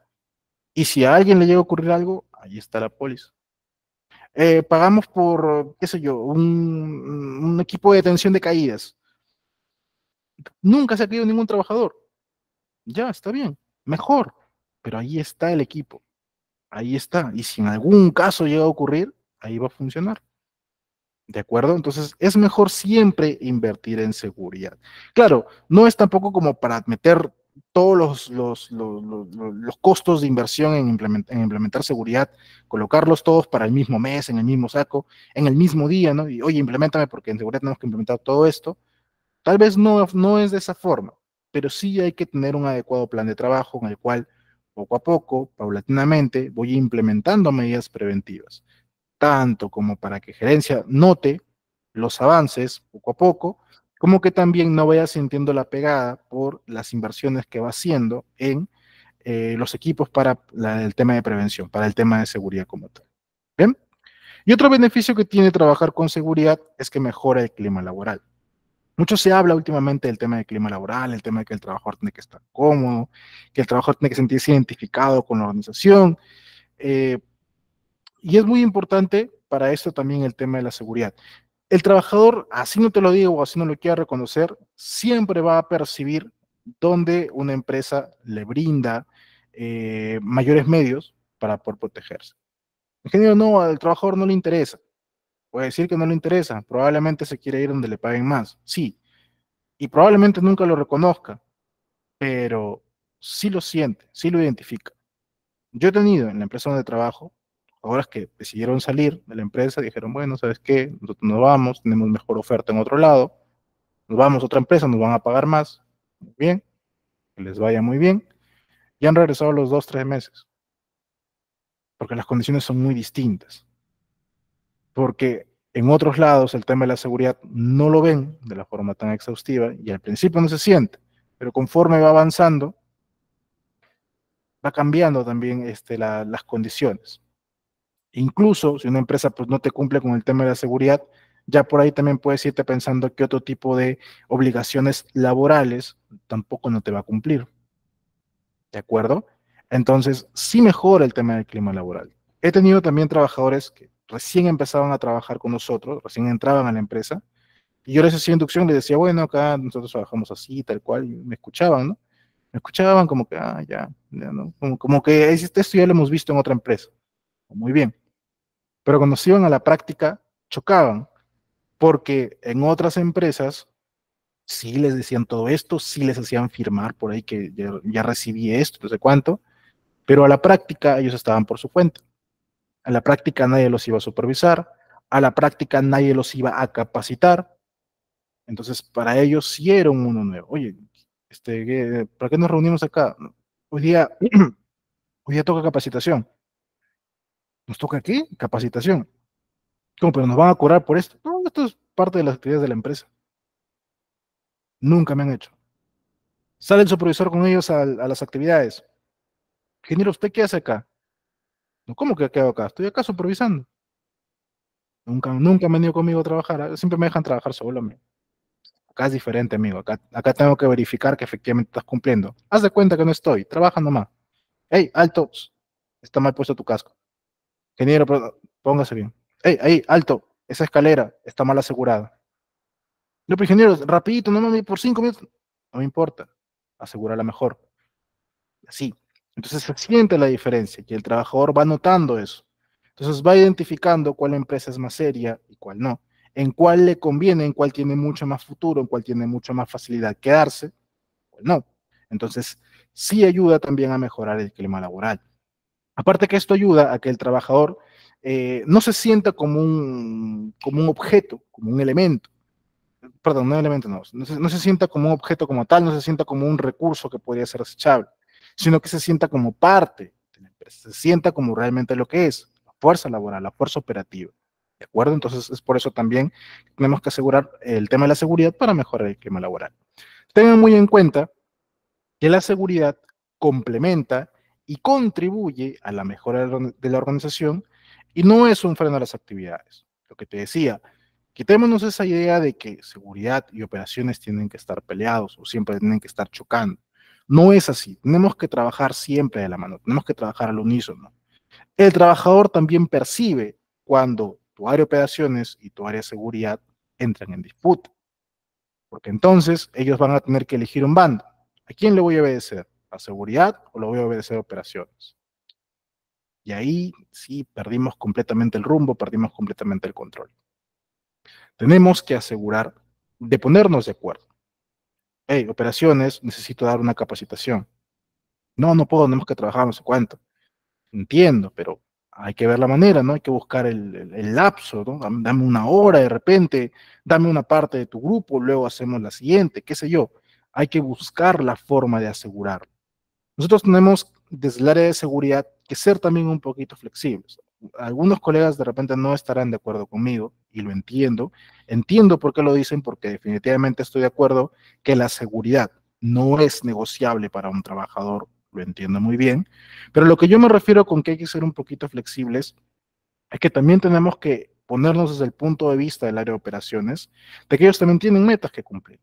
Speaker 1: Y si a alguien le llega a ocurrir algo, ahí está la póliza. Eh, pagamos por, qué sé yo, un, un equipo de detención de caídas. Nunca se ha caído ningún trabajador. Ya, está bien, mejor, pero ahí está el equipo. Ahí está. Y si en algún caso llega a ocurrir, ahí va a funcionar. ¿De acuerdo? Entonces, es mejor siempre invertir en seguridad. Claro, no es tampoco como para meter todos los, los, costos de inversión en implementar, seguridad, colocarlos todos para el mismo mes, en el mismo saco, en el mismo día, ¿no? Y oye, implementame porque en seguridad tenemos que implementar todo esto. Tal vez no, no es de esa forma, pero sí hay que tener un adecuado plan de trabajo en el cual poco a poco, paulatinamente, voy implementando medidas preventivas tanto como para que gerencia note los avances poco a poco, como que también no vaya sintiendo la pegada por las inversiones que va haciendo en eh, los equipos para el tema de prevención, para el tema de seguridad como tal. ¿Bien? Y otro beneficio que tiene trabajar con seguridad es que mejora el clima laboral. Mucho se habla últimamente del tema del clima laboral, el tema de que el trabajador tiene que estar cómodo, que el trabajador tiene que sentirse identificado con la organización. Eh, y es muy importante para esto también el tema de la seguridad. El trabajador, así no te lo digo o así no lo quiera reconocer, siempre va a percibir dónde una empresa le brinda eh, mayores medios para poder protegerse. ingeniero, no, al trabajador no le interesa. Puede decir que no le interesa, probablemente se quiere ir donde le paguen más, sí. Y probablemente nunca lo reconozca, pero sí lo siente, sí lo identifica. Yo he tenido en la empresa donde trabajo horas que decidieron salir de la empresa dijeron, bueno, ¿sabes qué? Nosotros nos vamos, tenemos mejor oferta en otro lado, nos vamos a otra empresa, nos van a pagar más, bien, que les vaya muy bien, y han regresado los dos, tres meses, porque las condiciones son muy distintas, porque en otros lados el tema de la seguridad no lo ven de la forma tan exhaustiva y al principio no se siente, pero conforme va avanzando, va cambiando también este, las condiciones. Incluso si una empresa pues, no te cumple con el tema de la seguridad, ya por ahí también puedes irte pensando que otro tipo de obligaciones laborales tampoco no te va a cumplir. ¿De acuerdo? Entonces, sí mejora el tema del clima laboral. He tenido también trabajadores que recién empezaban a trabajar con nosotros, recién entraban a la empresa, y yo les hacía inducción, les decía, bueno, acá nosotros trabajamos así, tal cual, y me escuchaban, ¿no? Me escuchaban como que, ah, ya, ¿no? Como, como que esto ya lo hemos visto en otra empresa. Muy bien pero cuando se iban a la práctica, chocaban, porque en otras empresas sí les decían todo esto, sí les hacían firmar por ahí que ya, recibí esto, no sé cuánto, pero a la práctica ellos estaban por su cuenta. A la práctica nadie los iba a supervisar, a la práctica nadie los iba a capacitar. Entonces, para ellos sí era un nuevo. Oye, este, ¿para qué nos reunimos acá? Hoy día, [clears throat] hoy día toca capacitación nos toca aquí capacitación. ¿Cómo? Pero nos van a curar por esto. No, esto es parte de las actividades de la empresa. Nunca me han hecho. Sale el supervisor con ellos a, las actividades. Ingeniero, ¿usted qué hace acá? No, ¿Cómo que quedado acá? Estoy acá supervisando. Nunca, nunca han venido conmigo a trabajar. Siempre me dejan trabajar solo. mí. Acá es diferente, amigo. Acá, tengo que verificar que efectivamente estás cumpliendo. Haz de cuenta que no estoy. Trabaja nomás. Hey, alto. Está mal puesto tu casco. Ingeniero, pues, póngase bien. ahí, alto! Esa escalera está mal asegurada. No, pero pues, ingeniero, rapidito, no no, por cinco minutos. No me importa. Asegúrala mejor. Así. Entonces se siente la diferencia y el trabajador va notando eso. Entonces va identificando cuál empresa es más seria y cuál no. En cuál le conviene, en cuál tiene mucho más futuro, en cuál tiene mucha más facilidad quedarse, cuál no. Entonces sí ayuda también a mejorar el clima laboral. Aparte que esto ayuda a que el trabajador eh, no se sienta como un, como un objeto, como un elemento. Perdón, no elemento, no. No se, sienta como un objeto como tal, no se sienta como un recurso que podría ser desechable, sino que se sienta como parte se sienta como realmente lo que es, la fuerza laboral, la fuerza operativa. ¿De acuerdo? Entonces es por eso también tenemos que asegurar el tema de la seguridad para mejorar el clima laboral. Tengan muy en cuenta que la seguridad complementa y contribuye a la mejora de la organización y no es un freno a las actividades. Lo que te decía, quitémonos esa idea de que seguridad y operaciones tienen que estar peleados o siempre tienen que estar chocando. No es así. Tenemos que trabajar siempre de la mano, tenemos que trabajar al unísono. El trabajador también percibe cuando tu área de operaciones y tu área de seguridad entran en disputa. Porque entonces ellos van a tener que elegir un bando. ¿A quién le voy a obedecer? a seguridad o lo voy a obedecer a operaciones. Y ahí sí perdimos completamente el rumbo, perdimos completamente el control. Tenemos que asegurar de ponernos de acuerdo. Hey, operaciones, necesito dar una capacitación. No, no puedo, tenemos que trabajar no sé cuánto. Entiendo, pero hay que ver la manera, ¿no? Hay que buscar el, el, lapso, ¿no? Dame una hora de repente, dame una parte de tu grupo, luego hacemos la siguiente, qué sé yo. Hay que buscar la forma de asegurar. Nosotros tenemos desde el área de seguridad que ser también un poquito flexibles. Algunos colegas de repente no estarán de acuerdo conmigo y lo entiendo. Entiendo por qué lo dicen porque definitivamente estoy de acuerdo que la seguridad no es negociable para un trabajador, lo entiendo muy bien. Pero lo que yo me refiero con que hay que ser un poquito flexibles es que también tenemos que ponernos desde el punto de vista del área de operaciones, de que ellos también tienen metas que cumplir.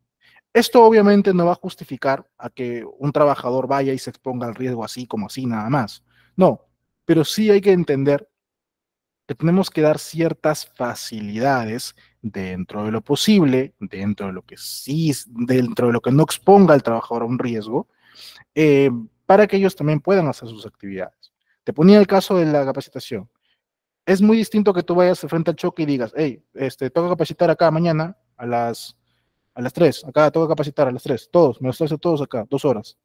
Speaker 1: Esto obviamente no va a justificar a que un trabajador vaya y se exponga al riesgo así como así nada más. No, pero sí hay que entender que tenemos que dar ciertas facilidades dentro de lo posible, dentro de lo que sí, dentro de lo que no exponga al trabajador a un riesgo, eh, para que ellos también puedan hacer sus actividades. Te ponía el caso de la capacitación. Es muy distinto que tú vayas frente al choque y digas, hey, este, tengo que capacitar acá mañana a las a las 3, acá tengo que capacitar a las 3, todos, me los traes todos acá, dos horas.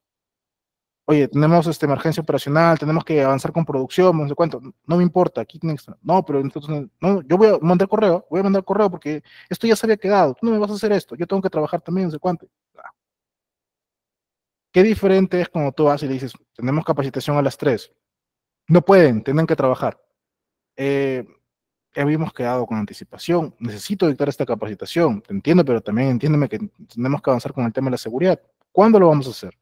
Speaker 1: Oye, tenemos este, emergencia operacional, tenemos que avanzar con producción, no sé cuánto, no me importa, aquí extra. No, pero entonces, no, yo voy a mandar correo, voy a mandar correo porque esto ya se había quedado, tú no me vas a hacer esto, yo tengo que trabajar también, no sé cuánto. Ah. Qué diferente es cuando tú vas y le dices, tenemos capacitación a las 3. No pueden, tienen que trabajar. Eh, habíamos quedado con anticipación, necesito dictar esta capacitación, te entiendo, pero también entiéndeme que tenemos que avanzar con el tema de la seguridad. ¿Cuándo lo vamos a hacer?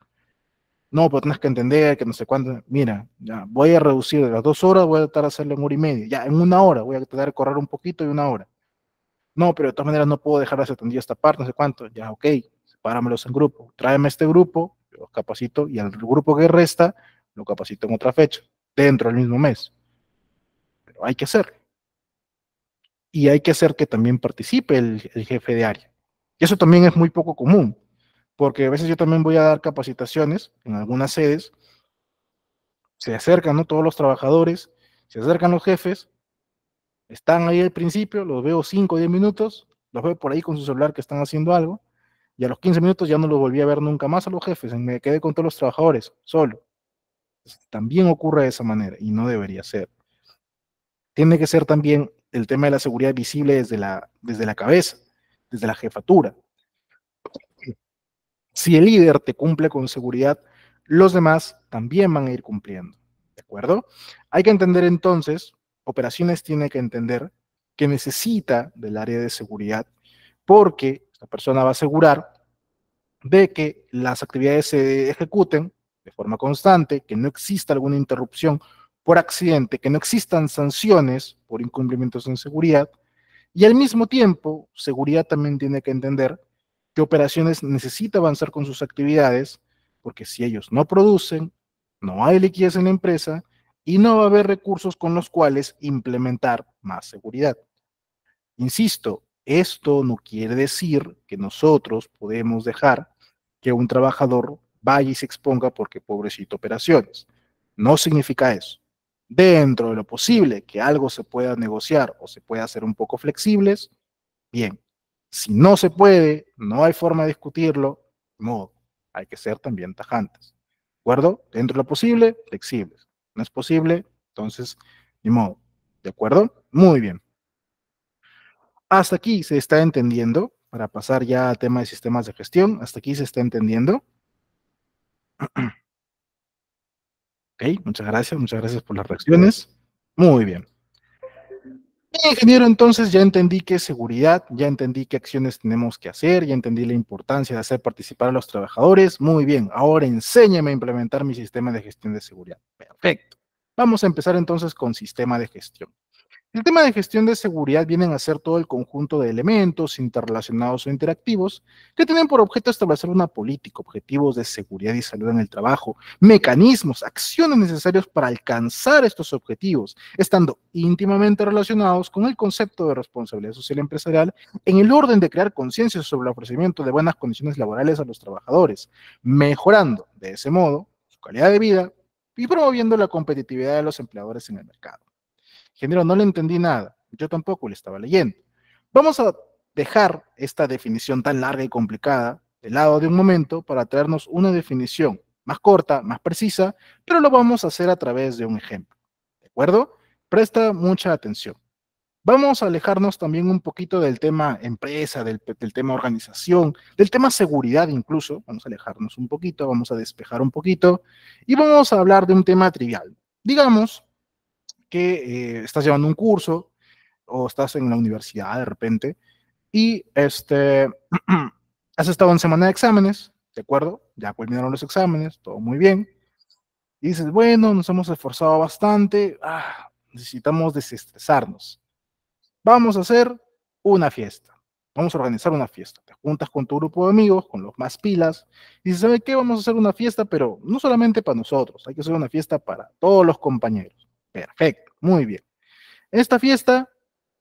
Speaker 1: No, pero tienes que entender que no sé cuándo. Mira, ya, voy a reducir de las dos horas, voy a tratar de hacerlo en hora y media. Ya, en una hora, voy a tratar de correr un poquito y una hora. No, pero de todas maneras no puedo dejar de atendida esta parte, no sé cuánto. Ya, ok, sepáramelos en grupo. Tráeme este grupo, los capacito y al grupo que resta lo capacito en otra fecha, dentro del mismo mes. Pero hay que hacerlo y hay que hacer que también participe el, jefe de área. Y eso también es muy poco común, porque a veces yo también voy a dar capacitaciones en algunas sedes, se acercan ¿no? todos los trabajadores, se acercan los jefes, están ahí al principio, los veo 5 o 10 minutos, los veo por ahí con su celular que están haciendo algo, y a los 15 minutos ya no los volví a ver nunca más a los jefes, me quedé con todos los trabajadores, solo. También ocurre de esa manera y no debería ser. Tiene que ser también el tema de la seguridad visible desde la, desde la cabeza, desde la jefatura. Si el líder te cumple con seguridad, los demás también van a ir cumpliendo. ¿De acuerdo? Hay que entender entonces, operaciones tiene que entender que necesita del área de seguridad porque la persona va a asegurar de que las actividades se ejecuten de forma constante, que no exista alguna interrupción por accidente, que no existan sanciones por incumplimientos en seguridad, y al mismo tiempo, seguridad también tiene que entender que operaciones necesita avanzar con sus actividades, porque si ellos no producen, no hay liquidez en la empresa y no va a haber recursos con los cuales implementar más seguridad. Insisto, esto no quiere decir que nosotros podemos dejar que un trabajador vaya y se exponga porque pobrecito operaciones. No significa eso dentro de lo posible, que algo se pueda negociar o se pueda hacer un poco flexibles, bien. Si no se puede, no hay forma de discutirlo, modo. Hay que ser también tajantes. ¿De acuerdo? Dentro de lo posible, flexibles. No es posible, entonces, ni modo. ¿De acuerdo? Muy bien. Hasta aquí se está entendiendo, para pasar ya al tema de sistemas de gestión, hasta aquí se está entendiendo. [clears throat] Ok, muchas gracias, muchas gracias por las reacciones. Muy bien. Ingeniero, entonces ya entendí qué es seguridad, ya entendí qué acciones tenemos que hacer, ya entendí la importancia de hacer participar a los trabajadores. Muy bien, ahora enséñame a implementar mi sistema de gestión de seguridad. Perfecto. Vamos a empezar entonces con sistema de gestión. El tema de gestión de seguridad vienen a ser todo el conjunto de elementos interrelacionados o interactivos que tienen por objeto establecer una política, objetivos de seguridad y salud en el trabajo, mecanismos, acciones necesarias para alcanzar estos objetivos, estando íntimamente relacionados con el concepto de responsabilidad social empresarial en el orden de crear conciencia sobre el ofrecimiento de buenas condiciones laborales a los trabajadores, mejorando de ese modo su calidad de vida y promoviendo la competitividad de los empleadores en el mercado. Ingeniero, no le entendí nada. Yo tampoco le estaba leyendo. Vamos a dejar esta definición tan larga y complicada de lado de un momento para traernos una definición más corta, más precisa, pero lo vamos a hacer a través de un ejemplo. ¿De acuerdo? Presta mucha atención. Vamos a alejarnos también un poquito del tema empresa, del, del, tema organización, del tema seguridad incluso. Vamos a alejarnos un poquito, vamos a despejar un poquito y vamos a hablar de un tema trivial. Digamos que eh, estás llevando un curso o estás en la universidad de repente y este, [clears throat] has estado en semana de exámenes, ¿de acuerdo? Ya culminaron los exámenes, todo muy bien. Y dices, bueno, nos hemos esforzado bastante, ah, necesitamos desestresarnos. Vamos a hacer una fiesta. Vamos a organizar una fiesta. Te juntas con tu grupo de amigos, con los más pilas, y dices, ¿sabe qué? Vamos a hacer una fiesta, pero no solamente para nosotros, hay que hacer una fiesta para todos los compañeros. Perfecto, muy bien. Esta fiesta,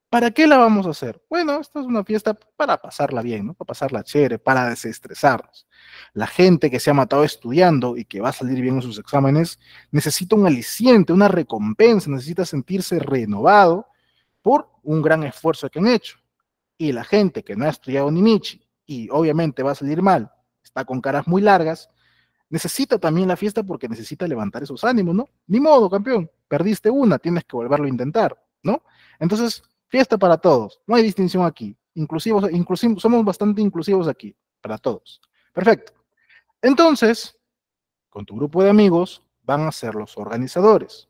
Speaker 1: ¿para qué la vamos a hacer? Bueno, esta es una fiesta para pasarla bien, ¿no? Para pasarla chévere, para desestresarnos. La gente que se ha matado estudiando y que va a salir bien en sus exámenes necesita un aliciente, una recompensa, necesita sentirse renovado por un gran esfuerzo que han hecho. Y la gente que no ha estudiado ni Nietzsche y obviamente va a salir mal, está con caras muy largas, necesita también la fiesta porque necesita levantar esos ánimos, ¿no? Ni modo, campeón, perdiste una, tienes que volverlo a intentar, ¿no? Entonces, fiesta para todos, no hay distinción aquí, inclusivos, somos bastante inclusivos aquí, para todos. Perfecto. Entonces, con tu grupo de amigos van a ser los organizadores.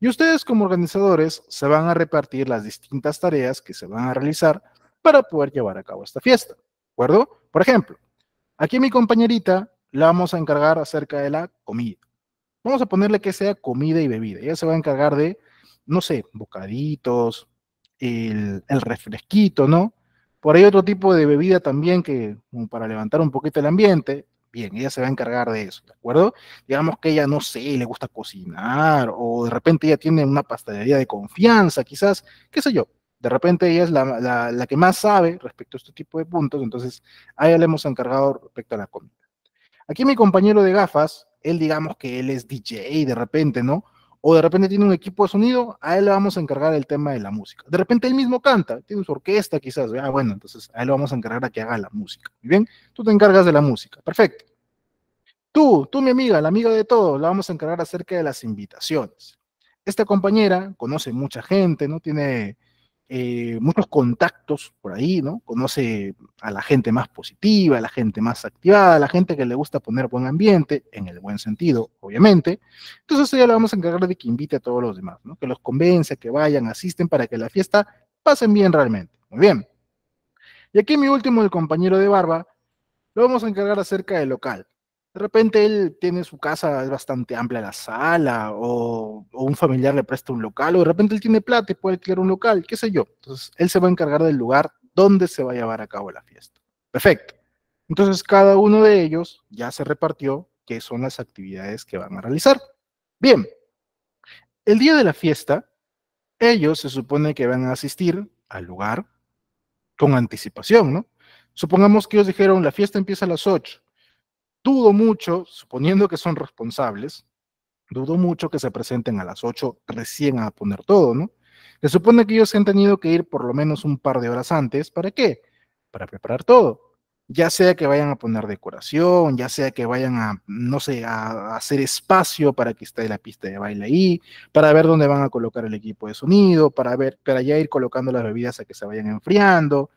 Speaker 1: Y ustedes como organizadores se van a repartir las distintas tareas que se van a realizar para poder llevar a cabo esta fiesta, ¿de acuerdo? Por ejemplo, aquí mi compañerita la vamos a encargar acerca de la comida. Vamos a ponerle que sea comida y bebida. Ella se va a encargar de, no sé, bocaditos, el, refresquito, ¿no? Por ahí otro tipo de bebida también que, como para levantar un poquito el ambiente, bien, ella se va a encargar de eso, ¿de acuerdo? Digamos que ella, no sé, le gusta cocinar, o de repente ella tiene una pastelería de confianza, quizás, qué sé yo. De repente ella es la, la que más sabe respecto a este tipo de puntos, entonces a ella le hemos encargado respecto a la comida. Aquí mi compañero de gafas, él digamos que él es DJ de repente, ¿no? O de repente tiene un equipo de sonido, a él le vamos a encargar el tema de la música. De repente él mismo canta, tiene su orquesta quizás, ah, bueno, entonces a él le vamos a encargar a que haga la música. Muy bien, tú te encargas de la música, perfecto. Tú, tú mi amiga, la amiga de todos, la vamos a encargar acerca de las invitaciones. Esta compañera conoce mucha gente, ¿no? Tiene eh, muchos contactos por ahí, ¿no? Conoce a la gente más positiva, a la gente más activada, a la gente que le gusta poner buen ambiente, en el buen sentido, obviamente. Entonces ya lo vamos a encargar de que invite a todos los demás, ¿no? Que los convence, que vayan, asisten para que la fiesta pasen bien realmente. Muy bien. Y aquí mi último, el compañero de barba, lo vamos a encargar acerca del local de repente él tiene su casa, es bastante amplia la sala, o, un familiar le presta un local, o de repente él tiene plata y puede alquilar un local, qué sé yo. Entonces, él se va a encargar del lugar donde se va a llevar a cabo la fiesta. Perfecto. Entonces, cada uno de ellos ya se repartió qué son las actividades que van a realizar. Bien, el día de la fiesta, ellos se supone que van a asistir al lugar con anticipación, ¿no? Supongamos que ellos dijeron, la fiesta empieza a las 8 dudo mucho, suponiendo que son responsables, dudo mucho que se presenten a las 8 recién a poner todo, ¿no? Se supone que ellos han tenido que ir por lo menos un par de horas antes, ¿para qué? Para preparar todo. Ya sea que vayan a poner decoración, ya sea que vayan a, no sé, a hacer espacio para que esté la pista de baile ahí, para ver dónde van a colocar el equipo de sonido, para ver, para ya ir colocando las bebidas a que se vayan enfriando,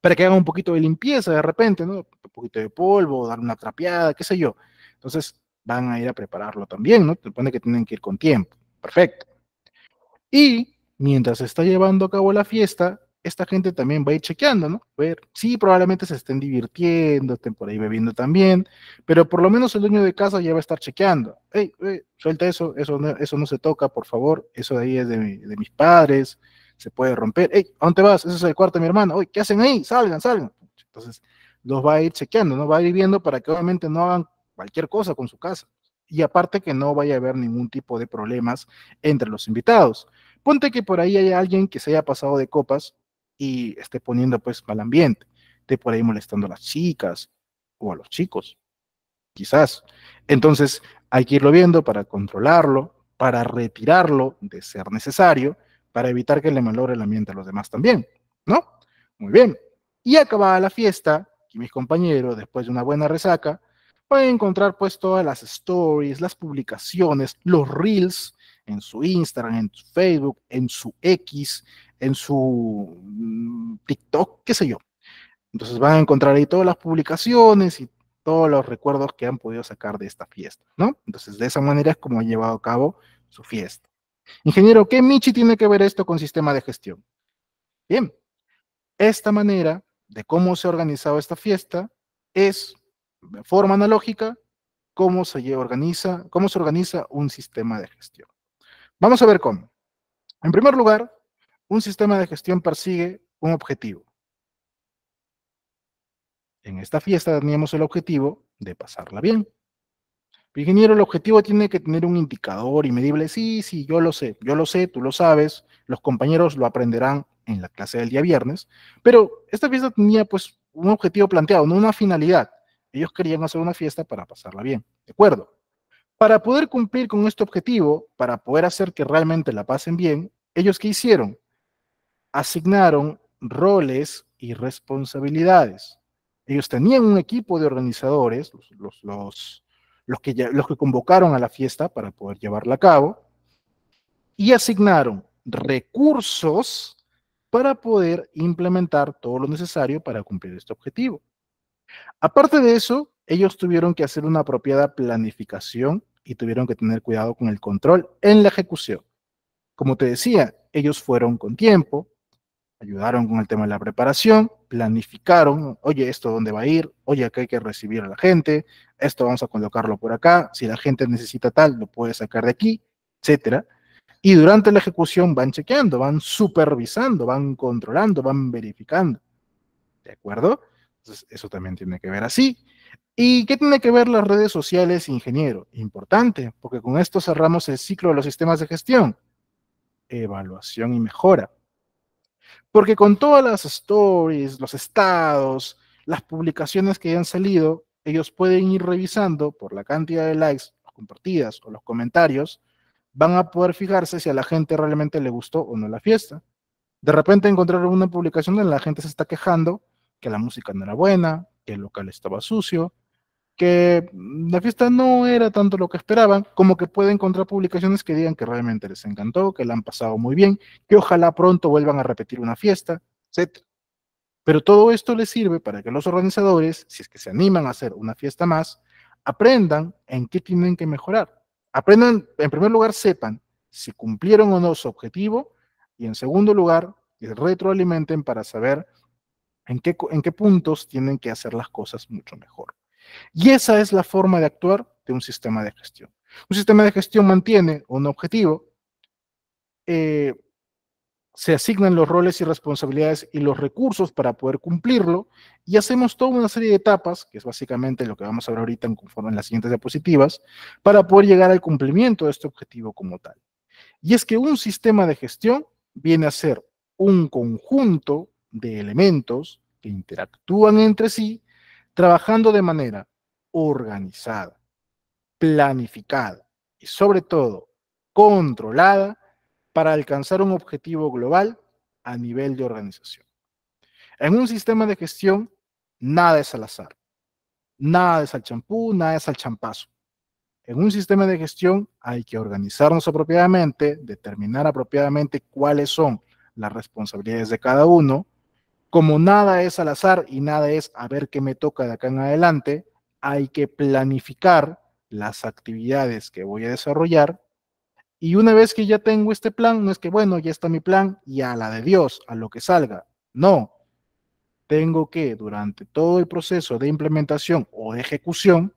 Speaker 1: para que hagan un poquito de limpieza de repente, ¿no? Un poquito de polvo, dar una trapeada, qué sé yo. Entonces van a ir a prepararlo también, ¿no? Te supone que tienen que ir con tiempo. Perfecto. Y mientras se está llevando a cabo la fiesta, esta gente también va a ir chequeando, ¿no? A ver, sí, probablemente se estén divirtiendo, estén por ahí bebiendo también, pero por lo menos el dueño de casa ya va a estar chequeando. Hey, suelta eso, eso no, eso no se toca, por favor, eso de ahí es de, de mis padres, se puede romper. ¿a dónde vas? Ese es el cuarto de mi hermano. ¿qué hacen ahí? Salgan, salgan. Entonces, los va a ir chequeando, ¿no? Va a ir viendo para que obviamente no hagan cualquier cosa con su casa. Y aparte que no vaya a haber ningún tipo de problemas entre los invitados. Ponte que por ahí hay alguien que se haya pasado de copas y esté poniendo pues mal ambiente, esté por ahí molestando a las chicas o a los chicos, quizás. Entonces hay que irlo viendo para controlarlo, para retirarlo de ser necesario para evitar que le malore el ambiente a los demás también, ¿no? Muy bien. Y acabada la fiesta, y mis compañeros, después de una buena resaca, a encontrar pues todas las stories, las publicaciones, los reels en su Instagram, en su Facebook, en su X, en su mm, TikTok, qué sé yo. Entonces van a encontrar ahí todas las publicaciones y todos los recuerdos que han podido sacar de esta fiesta, ¿no? Entonces de esa manera es como ha llevado a cabo su fiesta. Ingeniero, ¿qué Michi tiene que ver esto con sistema de gestión? Bien, esta manera de cómo se ha organizado esta fiesta es, de forma analógica, cómo se organiza, cómo se organiza un sistema de gestión. Vamos a ver cómo. En primer lugar, un sistema de gestión persigue un objetivo. En esta fiesta teníamos el objetivo de pasarla bien. Ingeniero, el objetivo tiene que tener un indicador y medible. Sí, sí, yo lo sé, yo lo sé, tú lo sabes, los compañeros lo aprenderán en la clase del día viernes, pero esta fiesta tenía pues un objetivo planteado, no una finalidad. Ellos querían hacer una fiesta para pasarla bien, ¿de acuerdo? Para poder cumplir con este objetivo, para poder hacer que realmente la pasen bien, ellos qué hicieron? Asignaron roles y responsabilidades. Ellos tenían un equipo de organizadores, los, los los que, los que convocaron a la fiesta para poder llevarla a cabo, y asignaron recursos para poder implementar todo lo necesario para cumplir este objetivo. Aparte de eso, ellos tuvieron que hacer una apropiada planificación y tuvieron que tener cuidado con el control en la ejecución. Como te decía, ellos fueron con tiempo, ayudaron con el tema de la preparación, planificaron, oye, esto dónde va a ir, oye, acá hay que recibir a la gente, esto vamos a colocarlo por acá, si la gente necesita tal, lo puede sacar de aquí, etcétera. Y durante la ejecución van chequeando, van supervisando, van controlando, van verificando. ¿De acuerdo? Entonces, eso también tiene que ver así. ¿Y qué tiene que ver las redes sociales, ingeniero? Importante, porque con esto cerramos el ciclo de los sistemas de gestión. Evaluación y mejora porque con todas las stories, los estados, las publicaciones que hayan salido, ellos pueden ir revisando por la cantidad de likes, compartidas o los comentarios, van a poder fijarse si a la gente realmente le gustó o no la fiesta. De repente encontraron una publicación donde la gente se está quejando que la música no era buena, que el local estaba sucio, que la fiesta no era tanto lo que esperaban, como que pueden encontrar publicaciones que digan que realmente les encantó, que la han pasado muy bien, que ojalá pronto vuelvan a repetir una fiesta, etc. Pero todo esto les sirve para que los organizadores, si es que se animan a hacer una fiesta más, aprendan en qué tienen que mejorar. Aprendan, en primer lugar, sepan si cumplieron o no su objetivo, y en segundo lugar, retroalimenten para saber en qué, en qué puntos tienen que hacer las cosas mucho mejor. Y esa es la forma de actuar de un sistema de gestión. Un sistema de gestión mantiene un objetivo, eh, se asignan los roles y responsabilidades y los recursos para poder cumplirlo y hacemos toda una serie de etapas, que es básicamente lo que vamos a ver ahorita en conforme en las siguientes diapositivas, para poder llegar al cumplimiento de este objetivo como tal. Y es que un sistema de gestión viene a ser un conjunto de elementos que interactúan entre sí trabajando de manera organizada, planificada y sobre todo controlada para alcanzar un objetivo global a nivel de organización. En un sistema de gestión, nada es al azar, nada es al champú, nada es al champazo. En un sistema de gestión hay que organizarnos apropiadamente, determinar apropiadamente cuáles son las responsabilidades de cada uno, como nada es al azar y nada es a ver qué me toca de acá en adelante, hay que planificar las actividades que voy a desarrollar. Y una vez que ya tengo este plan, no es que, bueno, ya está mi plan y a la de Dios, a lo que salga. No, tengo que durante todo el proceso de implementación o de ejecución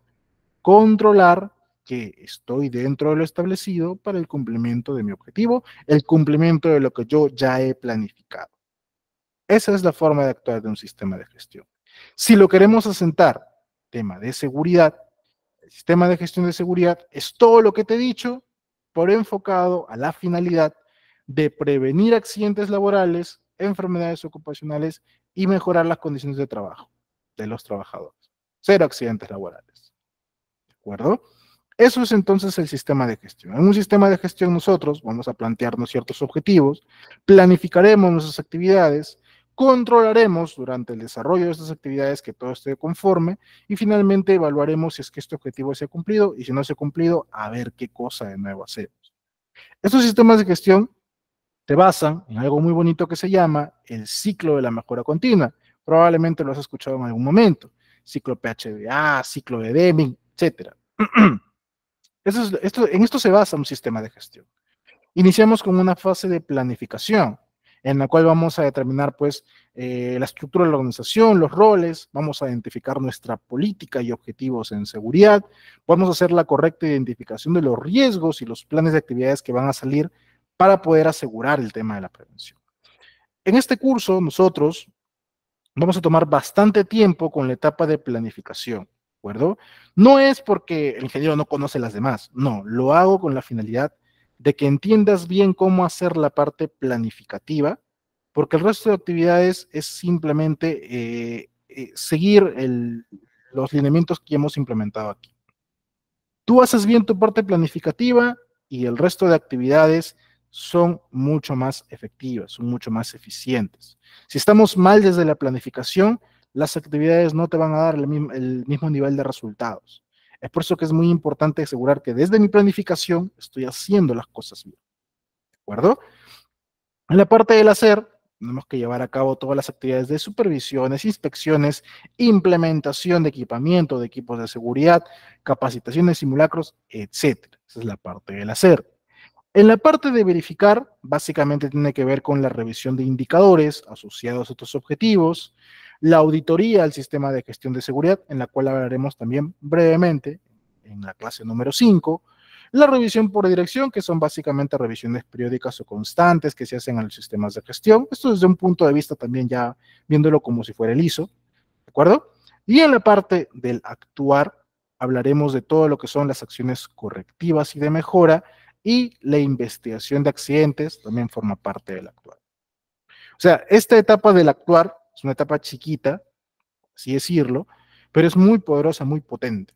Speaker 1: controlar que estoy dentro de lo establecido para el cumplimiento de mi objetivo, el cumplimiento de lo que yo ya he planificado. Esa es la forma de actuar de un sistema de gestión. Si lo queremos asentar, tema de seguridad, el sistema de gestión de seguridad es todo lo que te he dicho, por enfocado a la finalidad de prevenir accidentes laborales, enfermedades ocupacionales y mejorar las condiciones de trabajo de los trabajadores. Cero accidentes laborales. ¿De acuerdo? Eso es entonces el sistema de gestión. En un sistema de gestión nosotros vamos a plantearnos ciertos objetivos, planificaremos nuestras actividades, Controlaremos durante el desarrollo de estas actividades que todo esté conforme y finalmente evaluaremos si es que este objetivo se ha cumplido y si no se ha cumplido, a ver qué cosa de nuevo hacemos. Estos sistemas de gestión te basan en algo muy bonito que se llama el ciclo de la mejora continua. Probablemente lo has escuchado en algún momento. Ciclo PHDA, ciclo de Deming, etc. [clears throat] Esto en esto se basa un sistema de gestión. Iniciamos con una fase de planificación en la cual vamos a determinar pues eh, la estructura de la organización, los roles, vamos a identificar nuestra política y objetivos en seguridad, vamos a hacer la correcta identificación de los riesgos y los planes de actividades que van a salir para poder asegurar el tema de la prevención. En este curso nosotros vamos a tomar bastante tiempo con la etapa de planificación. ¿De acuerdo? No es porque el ingeniero no conoce las demás, no, lo hago con la finalidad de que entiendas bien cómo hacer la parte planificativa, porque el resto de actividades es simplemente eh, eh, seguir los lineamientos que hemos implementado aquí. Tú haces bien tu parte planificativa y el resto de actividades son mucho más efectivas, son mucho más eficientes. Si estamos mal desde la planificación, las actividades no te van a dar el mismo nivel de resultados. Es por eso que es muy importante asegurar que desde mi planificación estoy haciendo las cosas bien. ¿De acuerdo? En la parte del hacer, tenemos que llevar a cabo todas las actividades de supervisiones, inspecciones, implementación de equipamiento, de equipos de seguridad, capacitación de simulacros, etc. Esa es la parte del hacer. En la parte de verificar, básicamente tiene que ver con la revisión de indicadores asociados a estos objetivos, la auditoría al sistema de gestión de seguridad, en la cual hablaremos también brevemente en la clase número 5, la revisión por dirección, que son básicamente revisiones periódicas o constantes que se hacen a los sistemas de gestión, esto desde un punto de vista también ya viéndolo como si fuera el ISO, ¿de acuerdo? Y en la parte del actuar, hablaremos de todo lo que son las acciones correctivas y de mejora, y la investigación de accidentes también forma parte del actuar. O sea, esta etapa del actuar es una etapa chiquita, así decirlo, pero es muy poderosa, muy potente.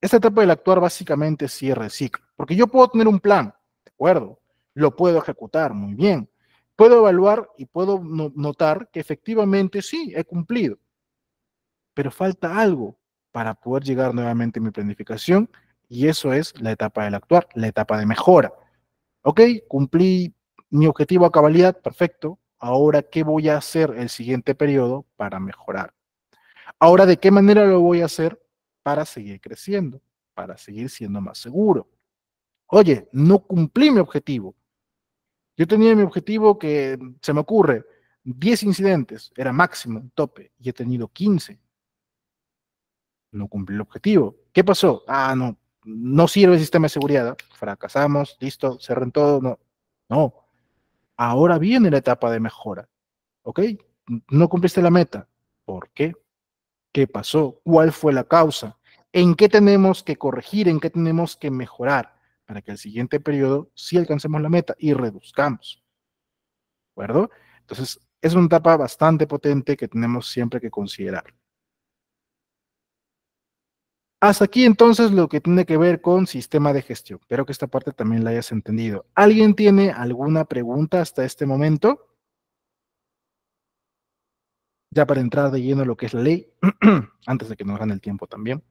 Speaker 1: Esta etapa del actuar básicamente cierra el ciclo, porque yo puedo tener un plan, ¿de acuerdo? Lo puedo ejecutar, muy bien. Puedo evaluar y puedo notar que efectivamente sí, he cumplido, pero falta algo para poder llegar nuevamente a mi planificación y eso es la etapa del actuar, la etapa de mejora. ¿Ok? Cumplí mi objetivo a cabalidad, perfecto, Ahora, ¿qué voy a hacer el siguiente periodo para mejorar? Ahora, ¿de qué manera lo voy a hacer para seguir creciendo, para seguir siendo más seguro? Oye, no cumplí mi objetivo. Yo tenía mi objetivo que se me ocurre, 10 incidentes, era máximo, tope, y he tenido 15. No cumplí el objetivo. ¿Qué pasó? Ah, no, no sirve el sistema de seguridad, fracasamos, listo, cerren todo, no. No, Ahora viene la etapa de mejora. ¿Ok? No cumpliste la meta. ¿Por qué? ¿Qué pasó? ¿Cuál fue la causa? ¿En qué tenemos que corregir? ¿En qué tenemos que mejorar? Para que el siguiente periodo sí alcancemos la meta y reduzcamos. ¿De acuerdo? Entonces, es una etapa bastante potente que tenemos siempre que considerar. Hasta aquí entonces lo que tiene que ver con sistema de gestión. Espero que esta parte también la hayas entendido. ¿Alguien tiene alguna pregunta hasta este momento? Ya para entrar de lleno lo que es la ley, [clears throat] antes de que nos gane el tiempo también.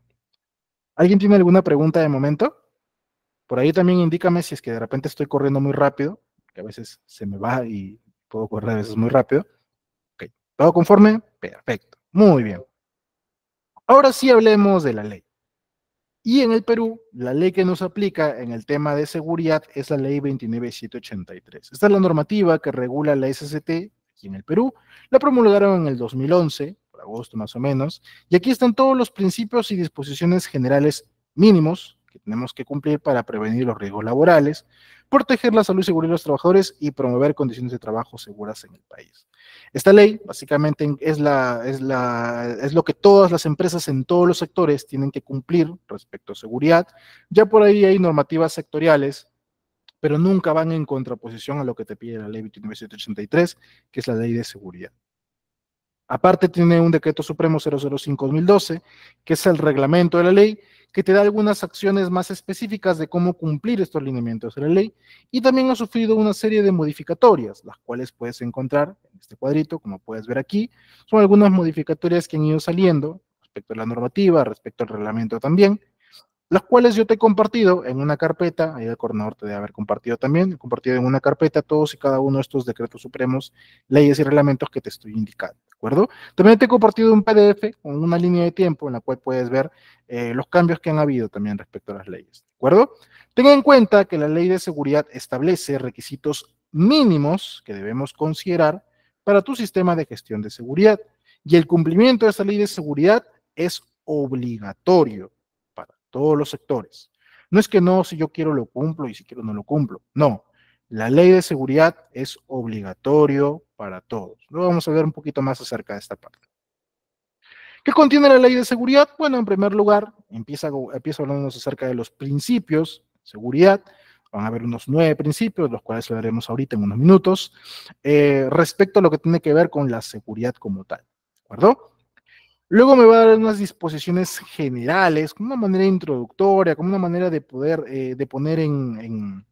Speaker 1: ¿Alguien tiene alguna pregunta de momento? Por ahí también indícame si es que de repente estoy corriendo muy rápido, que a veces se me va y puedo correr a veces muy rápido. Ok, ¿todo conforme? Perfecto, muy bien. Ahora sí hablemos de la ley. Y en el Perú, la ley que nos aplica en el tema de seguridad es la ley 29783. Esta es la normativa que regula la SCT aquí en el Perú. La promulgaron en el 2011, por agosto más o menos, y aquí están todos los principios y disposiciones generales mínimos que tenemos que cumplir para prevenir los riesgos laborales, proteger la salud y seguridad de los trabajadores y promover condiciones de trabajo seguras en el país. Esta ley básicamente es, la, es, la, es lo que todas las empresas en todos los sectores tienen que cumplir respecto a seguridad. Ya por ahí hay normativas sectoriales pero nunca van en contraposición a lo que te pide la ley 2983, que es la ley de seguridad. Aparte tiene un decreto supremo 005-2012, que es el reglamento de la ley, que te da algunas acciones más específicas de cómo cumplir estos lineamientos de la ley, y también ha sufrido una serie de modificatorias, las cuales puedes encontrar en este cuadrito, como puedes ver aquí. Son algunas modificatorias que han ido saliendo respecto a la normativa, respecto al reglamento también, las cuales yo te he compartido en una carpeta, ahí el coordinador te debe haber compartido también, he compartido en una carpeta todos y cada uno de estos decretos supremos, leyes y reglamentos que te estoy indicando, ¿de acuerdo? También te he compartido un PDF con una línea de tiempo en la cual puedes ver eh, los cambios que han habido también respecto a las leyes, ¿de acuerdo? Tenga en cuenta que la ley de seguridad establece requisitos mínimos que debemos considerar para tu sistema de gestión de seguridad y el cumplimiento de esta ley de seguridad es obligatorio todos los sectores. No es que no, si yo quiero lo cumplo y si quiero no lo cumplo. No, la ley de seguridad es obligatorio para todos. Luego vamos a ver un poquito más acerca de esta parte. ¿Qué contiene la ley de seguridad? Bueno, en primer lugar, empieza, empieza hablándonos acerca de los principios de seguridad. Van a haber unos nueve principios, los cuales lo veremos ahorita en unos minutos, eh, respecto a lo que tiene que ver con la seguridad como tal. ¿De acuerdo? Luego me va a dar unas disposiciones generales, como una manera introductoria, como una manera de poder, eh, de poner en,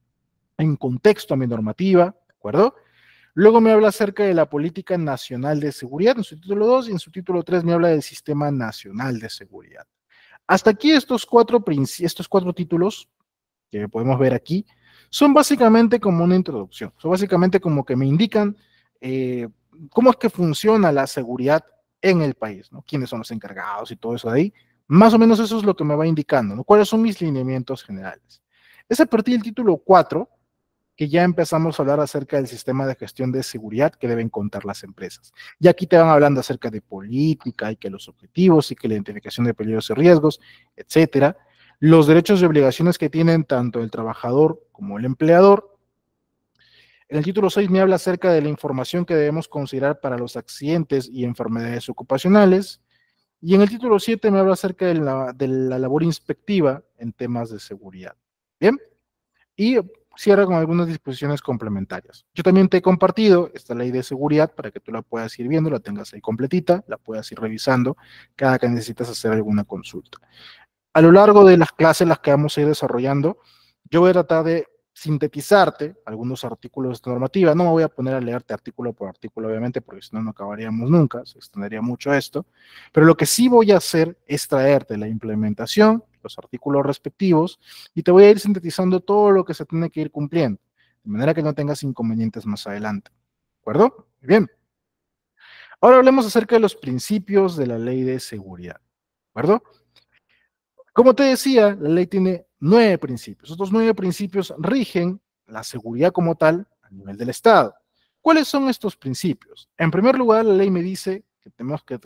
Speaker 1: contexto a mi normativa, ¿de acuerdo? Luego me habla acerca de la política nacional de seguridad en su título 2 y en su título 3 me habla del sistema nacional de seguridad. Hasta aquí estos cuatro, estos cuatro títulos que podemos ver aquí son básicamente como una introducción, son básicamente como que me indican eh, cómo es que funciona la seguridad en el país, ¿no? ¿Quiénes son los encargados y todo eso de ahí? Más o menos eso es lo que me va indicando, ¿no? ¿Cuáles son mis lineamientos generales? Es a partir del título 4 que ya empezamos a hablar acerca del sistema de gestión de seguridad que deben contar las empresas. Y aquí te van hablando acerca de política y que los objetivos y que la identificación de peligros y riesgos, etcétera. Los derechos y obligaciones que tienen tanto el trabajador como el empleador en el título 6 me habla acerca de la información que debemos considerar para los accidentes y enfermedades ocupacionales. Y en el título 7 me habla acerca de la, de la labor inspectiva en temas de seguridad. Bien. Y cierra con algunas disposiciones complementarias. Yo también te he compartido esta ley de seguridad para que tú la puedas ir viendo, la tengas ahí completita, la puedas ir revisando cada que necesitas hacer alguna consulta. A lo largo de las clases las que vamos a ir desarrollando, yo voy a tratar de sintetizarte algunos artículos de esta normativa. No me voy a poner a leerte artículo por artículo, obviamente, porque si no, no acabaríamos nunca, se extendería mucho esto. Pero lo que sí voy a hacer es traerte la implementación, los artículos respectivos, y te voy a ir sintetizando todo lo que se tiene que ir cumpliendo, de manera que no tengas inconvenientes más adelante. ¿De acuerdo? bien. Ahora hablemos acerca de los principios de la ley de seguridad. ¿De acuerdo? Como te decía, la ley tiene nueve principios. Estos nueve principios rigen la seguridad como tal a nivel del Estado. ¿Cuáles son estos principios? En primer lugar, la ley me dice que tenemos que,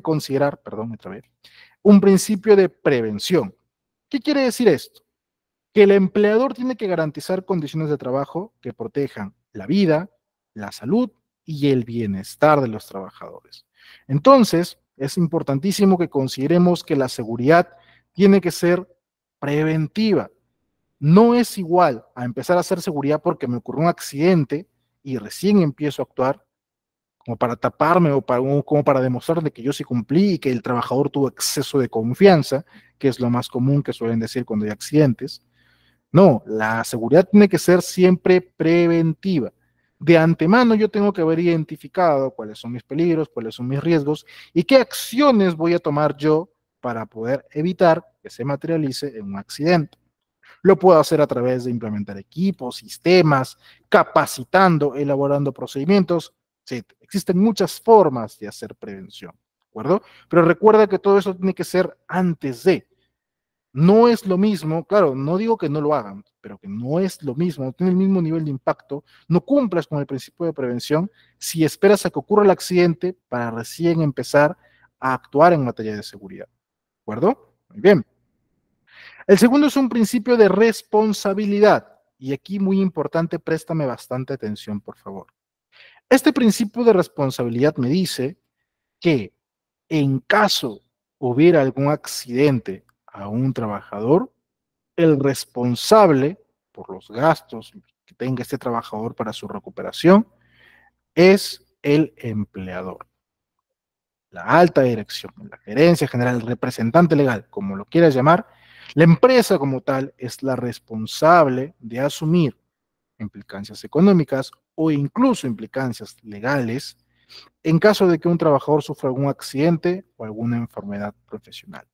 Speaker 1: considerar, perdón, otra vez, un principio de prevención. ¿Qué quiere decir esto? Que el empleador tiene que garantizar condiciones de trabajo que protejan la vida, la salud y el bienestar de los trabajadores. Entonces, es importantísimo que consideremos que la seguridad tiene que ser preventiva. No es igual a empezar a hacer seguridad porque me ocurrió un accidente y recién empiezo a actuar como para taparme o como para demostrarle que yo sí cumplí y que el trabajador tuvo exceso de confianza, que es lo más común que suelen decir cuando hay accidentes. No, la seguridad tiene que ser siempre preventiva de antemano yo tengo que haber identificado cuáles son mis peligros, cuáles son mis riesgos y qué acciones voy a tomar yo para poder evitar que se materialice en un accidente. Lo puedo hacer a través de implementar equipos, sistemas, capacitando, elaborando procedimientos, Existen muchas formas de hacer prevención, ¿de acuerdo? Pero recuerda que todo eso tiene que ser antes de. No es lo mismo, claro, no digo que no lo hagan, pero que no es lo mismo, no tiene el mismo nivel de impacto, no cumplas con el principio de prevención si esperas a que ocurra el accidente para recién empezar a actuar en materia de seguridad. ¿De acuerdo? Muy bien. El segundo es un principio de responsabilidad. Y aquí muy importante, préstame bastante atención, por favor. Este principio de responsabilidad me dice que en caso hubiera algún accidente a un trabajador, el responsable por los gastos que tenga este trabajador para su recuperación es el empleador. La alta dirección, la gerencia general, el representante legal, como lo quieras llamar, la empresa como tal es la responsable de asumir implicancias económicas o incluso implicancias legales en caso de que un trabajador sufra algún accidente o alguna enfermedad profesional.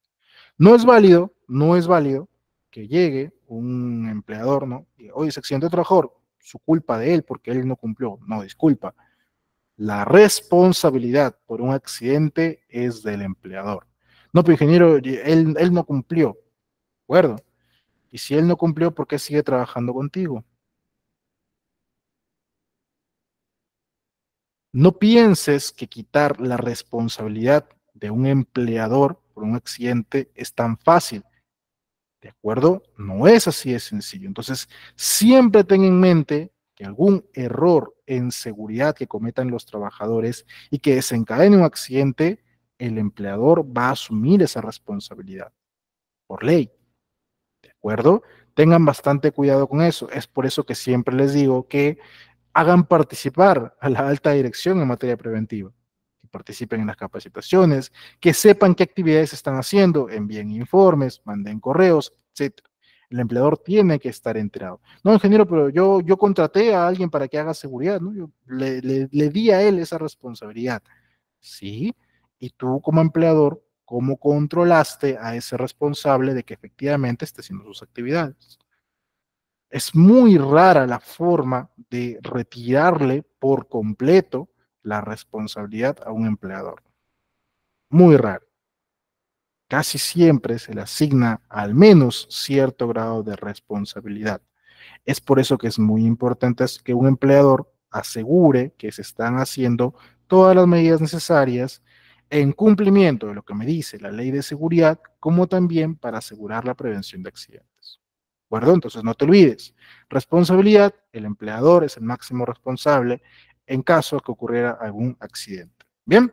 Speaker 1: No es válido, no es válido que llegue un empleador, ¿no? Y, Oye, se accidente trabajador, su culpa de él porque él no cumplió. No, disculpa. La responsabilidad por un accidente es del empleador. No, pero ingeniero, él, él no cumplió. ¿De acuerdo? Y si él no cumplió, ¿por qué sigue trabajando contigo? No pienses que quitar la responsabilidad de un empleador por un accidente es tan fácil. ¿De acuerdo? No es así de sencillo. Entonces, siempre ten en mente que algún error en seguridad que cometan los trabajadores y que desencadene un accidente, el empleador va a asumir esa responsabilidad por ley. ¿De acuerdo? Tengan bastante cuidado con eso. Es por eso que siempre les digo que hagan participar a la alta dirección en materia preventiva participen en las capacitaciones, que sepan qué actividades están haciendo, envíen informes, manden correos, etc. El empleador tiene que estar enterado. No, ingeniero, pero yo, yo contraté a alguien para que haga seguridad, ¿no? Yo le, le di a él esa responsabilidad. Sí, y tú como empleador, ¿cómo controlaste a ese responsable de que efectivamente esté haciendo sus actividades? es muy rara la forma de retirarle por completo la responsabilidad a un empleador. Muy raro. Casi siempre se le asigna al menos cierto grado de responsabilidad. Es por eso que es muy importante que un empleador asegure que se están haciendo todas las medidas necesarias en cumplimiento de lo que me dice la ley de seguridad, como también para asegurar la prevención de accidentes. ¿De Entonces no te olvides, responsabilidad, el empleador es el máximo responsable, en caso que ocurriera algún accidente. Bien.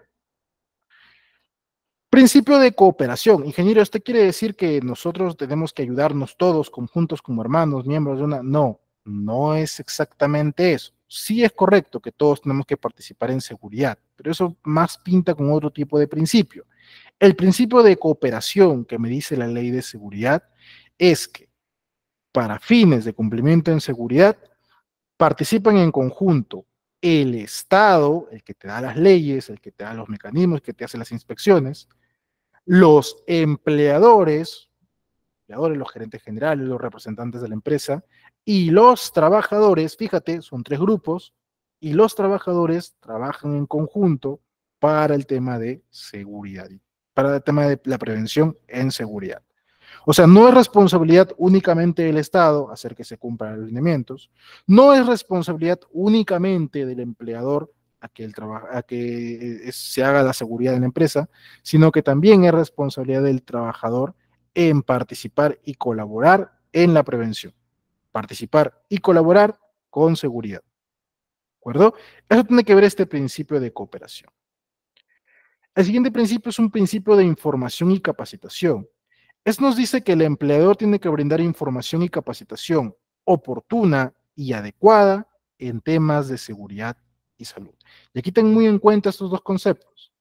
Speaker 1: Principio de cooperación. Ingeniero, ¿usted quiere decir que nosotros tenemos que ayudarnos todos, conjuntos como hermanos, miembros de una? No, no es exactamente eso. Sí es correcto que todos tenemos que participar en seguridad, pero eso más pinta con otro tipo de principio. El principio de cooperación que me dice la ley de seguridad es que para fines de cumplimiento en seguridad participan en conjunto el Estado, el que te da las leyes, el que te da los mecanismos, el que te hace las inspecciones, los empleadores, empleadores, los gerentes generales, los representantes de la empresa, y los trabajadores, fíjate, son tres grupos, y los trabajadores trabajan en conjunto para el tema de seguridad, para el tema de la prevención en seguridad. O sea, no es responsabilidad únicamente del Estado hacer que se cumplan los lineamientos, no es responsabilidad únicamente del empleador a que, eh, se haga la seguridad en la empresa, sino que también es responsabilidad del trabajador en participar y colaborar en la prevención. Participar y colaborar con seguridad. ¿De acuerdo? Eso tiene que ver este principio de cooperación. El siguiente principio es un principio de información y capacitación. Esto nos dice que el empleador tiene que brindar información y capacitación oportuna y adecuada en temas de seguridad y salud. Y aquí tengo muy en cuenta estos dos conceptos.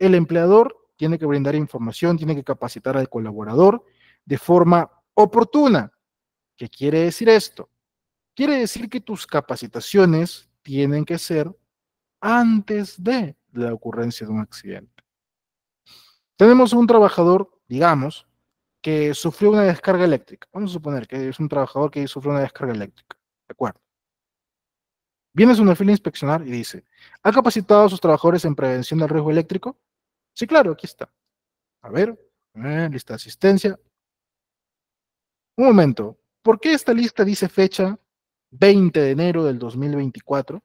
Speaker 1: El empleador tiene que brindar información, tiene que capacitar al colaborador de forma oportuna. ¿Qué quiere decir esto? Quiere decir que tus capacitaciones tienen que ser antes de la ocurrencia de un accidente. Tenemos un trabajador, digamos, que sufrió una descarga eléctrica. Vamos a suponer que es un trabajador que sufrió una descarga eléctrica. De acuerdo. Viene su perfil a inspeccionar y dice, ¿ha capacitado a sus trabajadores en prevención del riesgo eléctrico? Sí, claro, aquí está. A ver, lista de asistencia. Un momento, ¿por qué esta lista dice fecha 20 de enero del 2024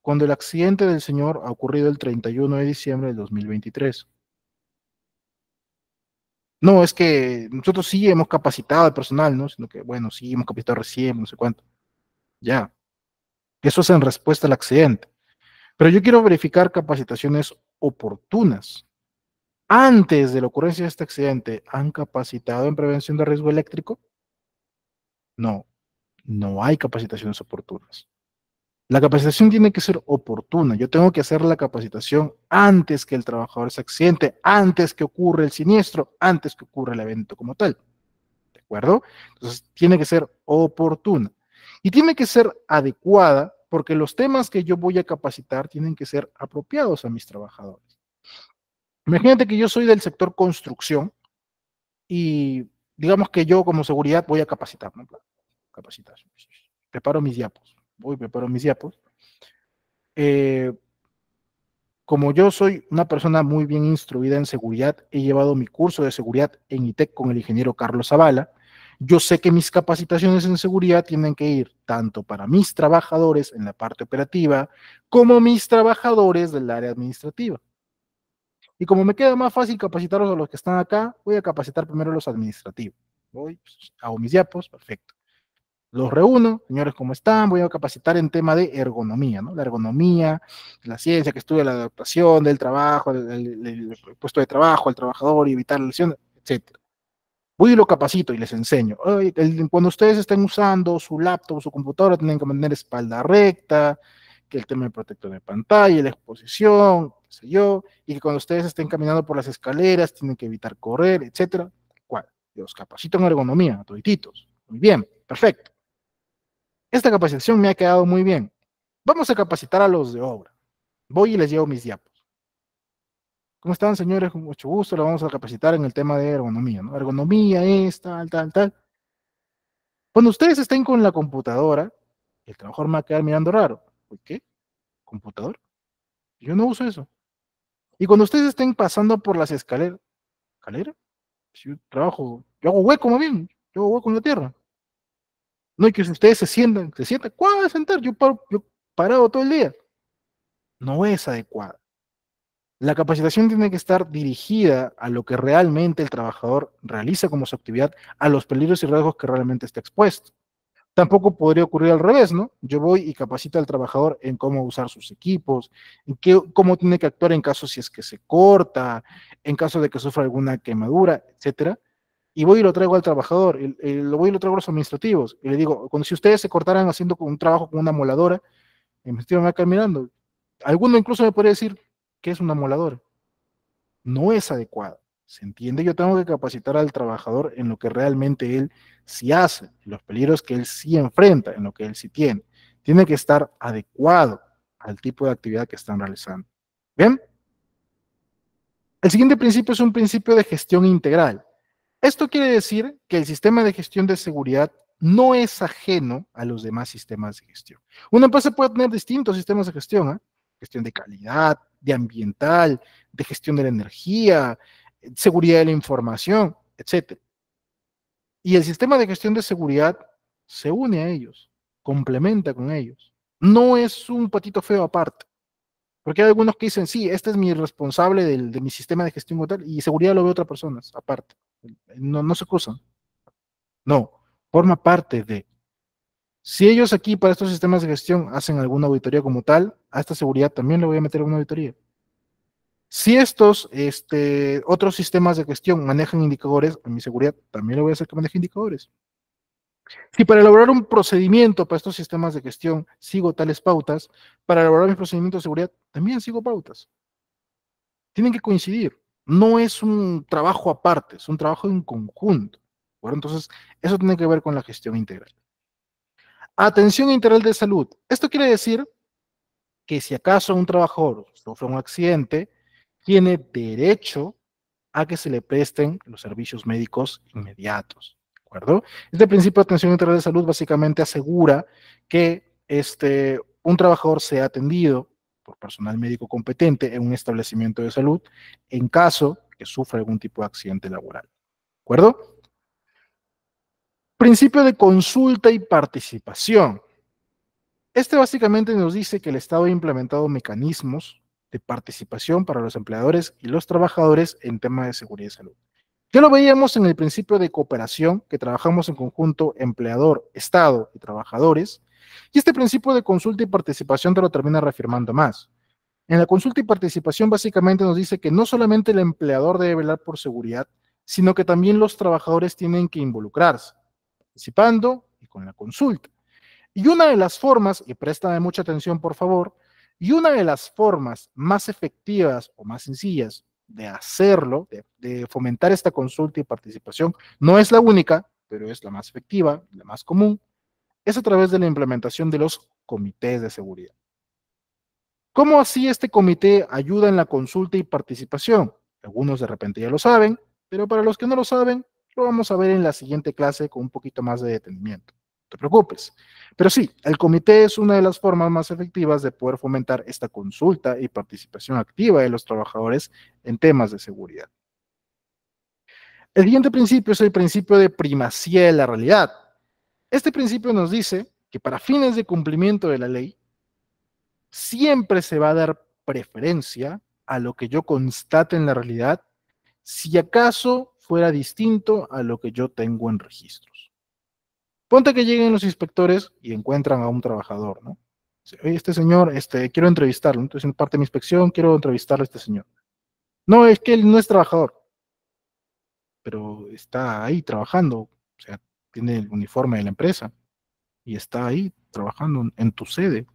Speaker 1: cuando el accidente del señor ha ocurrido el 31 de diciembre del 2023? no, es que nosotros sí hemos capacitado al personal, ¿no? Sino que, bueno, sí hemos capacitado recién, no sé cuánto. Ya. Eso es en respuesta al accidente. Pero yo quiero verificar capacitaciones oportunas. Antes de la ocurrencia de este accidente, ¿han capacitado en prevención de riesgo eléctrico? No, no hay capacitaciones oportunas. La capacitación tiene que ser oportuna. Yo tengo que hacer la capacitación antes que el trabajador se accidente, antes que ocurra el siniestro, antes que ocurra el evento como tal. ¿De acuerdo? Entonces, tiene que ser oportuna. Y tiene que ser adecuada porque los temas que yo voy a capacitar tienen que ser apropiados a mis trabajadores. Imagínate que yo soy del sector construcción y digamos que yo como seguridad voy a capacitar, ¿no? Preparo mis diapos voy preparo mis diapos, como yo soy una persona muy bien instruida en seguridad, he llevado mi curso de seguridad en ITEC con el ingeniero Carlos Zavala, yo sé que mis capacitaciones en seguridad tienen que ir tanto para mis trabajadores en la parte operativa como mis trabajadores del área administrativa. Y como me queda más fácil capacitaros a los que están acá, voy a capacitar primero a los administrativos. Voy, pues, hago mis diapos, perfecto los reúno, señores, ¿cómo están? Voy a capacitar en tema de ergonomía, ¿no? La ergonomía, la ciencia que estudia la adaptación del trabajo, el, puesto de trabajo, al trabajador y evitar lesiones, lesión, etcétera. Voy y lo capacito y les enseño. cuando ustedes estén usando su laptop, o su computadora, tienen que mantener espalda recta, que el tema del protector de pantalla, la exposición, qué sé yo, y que cuando ustedes estén caminando por las escaleras, tienen que evitar correr, etcétera. ¿Cuál? Los capacito en ergonomía, todititos. Muy bien, perfecto. Esta capacitación me ha quedado muy bien. Vamos a capacitar a los de obra. Voy y les llevo mis diapos. ¿Cómo están, señores? Con mucho gusto, la vamos a capacitar en el tema de ergonomía, ¿no? Ergonomía es tal, tal, tal. Cuando ustedes estén con la computadora, el trabajador me va a quedar mirando raro. ¿Por qué? ¿Computador? Yo no uso eso. Y cuando ustedes estén pasando por las escaleras, ¿escalera? Si pues yo trabajo, yo hago hueco más bien, yo hago hueco en la tierra. No hay que ustedes se sientan, se sientan, ¿cuál va a sentar? Yo, parado todo el día. No es adecuada. La capacitación tiene que estar dirigida a lo que realmente el trabajador realiza como su actividad, a los peligros y riesgos que realmente está expuesto. Tampoco podría ocurrir al revés, ¿no? Yo voy y capacito al trabajador en cómo usar sus equipos, en qué, cómo tiene que actuar en caso si es que se corta, en caso de que sufra alguna quemadura, etcétera y voy y lo traigo al trabajador, lo voy y lo traigo a los administrativos, y le digo, cuando, si ustedes se cortaran haciendo un trabajo con una moladora, y me estoy acá mirando, alguno incluso me podría decir, ¿qué es una moladora? No es adecuado, ¿se entiende? Yo tengo que capacitar al trabajador en lo que realmente él sí hace, los peligros que él sí enfrenta, en lo que él sí tiene. Tiene que estar adecuado al tipo de actividad que están realizando. ¿Bien? El siguiente principio es un principio de gestión integral. Esto quiere decir que el sistema de gestión de seguridad no es ajeno a los demás sistemas de gestión. Una empresa puede tener distintos sistemas de gestión, ¿ah? gestión de calidad, de ambiental, de gestión de la energía, seguridad de la información, etc. Y el sistema de gestión de seguridad se une a ellos, complementa con ellos. No es un patito feo aparte. Porque hay algunos que dicen, sí, este es mi responsable de mi sistema de gestión tal y seguridad lo ve otra persona, aparte. No, se cruzan. No, forma parte de. Si ellos aquí para estos sistemas de gestión hacen alguna auditoría como tal, a esta seguridad también le voy a meter una auditoría. Si estos este, otros sistemas de gestión manejan indicadores, a mi seguridad también le voy a hacer que maneje indicadores. Si para elaborar un procedimiento para estos sistemas de gestión sigo tales pautas, para elaborar mis procedimientos de seguridad también sigo pautas. Tienen que coincidir. No es un trabajo aparte, es un trabajo en conjunto. Bueno, entonces, eso tiene que ver con la gestión integral. Atención integral de salud. Esto quiere decir que si acaso un trabajador sufre un accidente, tiene derecho a que se le presten los servicios médicos inmediatos acuerdo? Este principio de atención integral de salud básicamente asegura que este, un trabajador sea atendido por personal médico competente en un establecimiento de salud en caso que sufra algún tipo de accidente laboral. ¿De acuerdo? Principio de consulta y participación. Este básicamente nos dice que el Estado ha implementado mecanismos de participación para los empleadores y los trabajadores en temas de seguridad y salud. Ya lo veíamos en el principio de cooperación, que trabajamos en conjunto empleador, Estado y trabajadores, y este principio de consulta y participación te lo termina reafirmando más. En la consulta y participación básicamente nos dice que no solamente el empleador debe velar por seguridad, sino que también los trabajadores tienen que involucrarse, participando y con la consulta. Y una de las formas, y préstame mucha atención por favor, y una de las formas más efectivas o más sencillas de hacerlo, de, fomentar esta consulta y participación, no es la única, pero es la más efectiva, la más común, es a través de la implementación de los comités de seguridad. ¿Cómo así este comité ayuda en la consulta y participación? Algunos de repente ya lo saben, pero para los que no lo saben, lo vamos a ver en la siguiente clase con un poquito más de detenimiento te preocupes. Pero sí, el comité es una de las formas más efectivas de poder fomentar esta consulta y participación activa de los trabajadores en temas de seguridad. El siguiente principio es el principio de primacía de la realidad. Este principio nos dice que para fines de cumplimiento de la ley, siempre se va a dar preferencia a lo que yo constate en la realidad, si acaso fuera distinto a lo que yo tengo en registro. Ponte que lleguen los inspectores y encuentran a un trabajador, ¿no? Oye, este señor, este, quiero entrevistarlo, entonces en parte de mi inspección quiero entrevistarle a este señor. No, es que él no es trabajador, pero está ahí trabajando, o sea, tiene el uniforme de la empresa y está ahí trabajando en tu sede.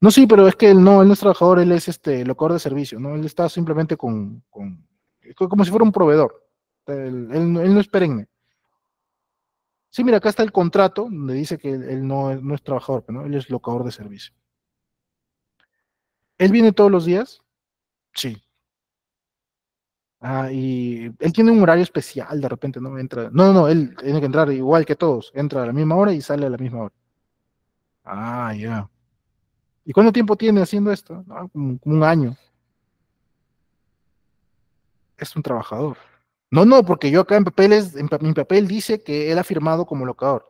Speaker 1: No, sí, pero es que él no, él no es trabajador, él es este locador de servicio, ¿no? Él está simplemente con, como si fuera un proveedor. él no es perenne. Sí, mira, acá está el contrato donde dice que él, no, es trabajador, ¿no? él es locador de servicio. ¿Él viene todos los días? Sí. Ah, y él tiene un horario especial de repente, ¿no? Entra, no, no, él tiene que entrar igual que todos. Entra a la misma hora y sale a la misma hora. Ah, ya. ¿Y cuánto tiempo tiene haciendo esto? un año. Es un trabajador. No, no, porque yo acá en papeles, en mi papel dice que él ha firmado como locador.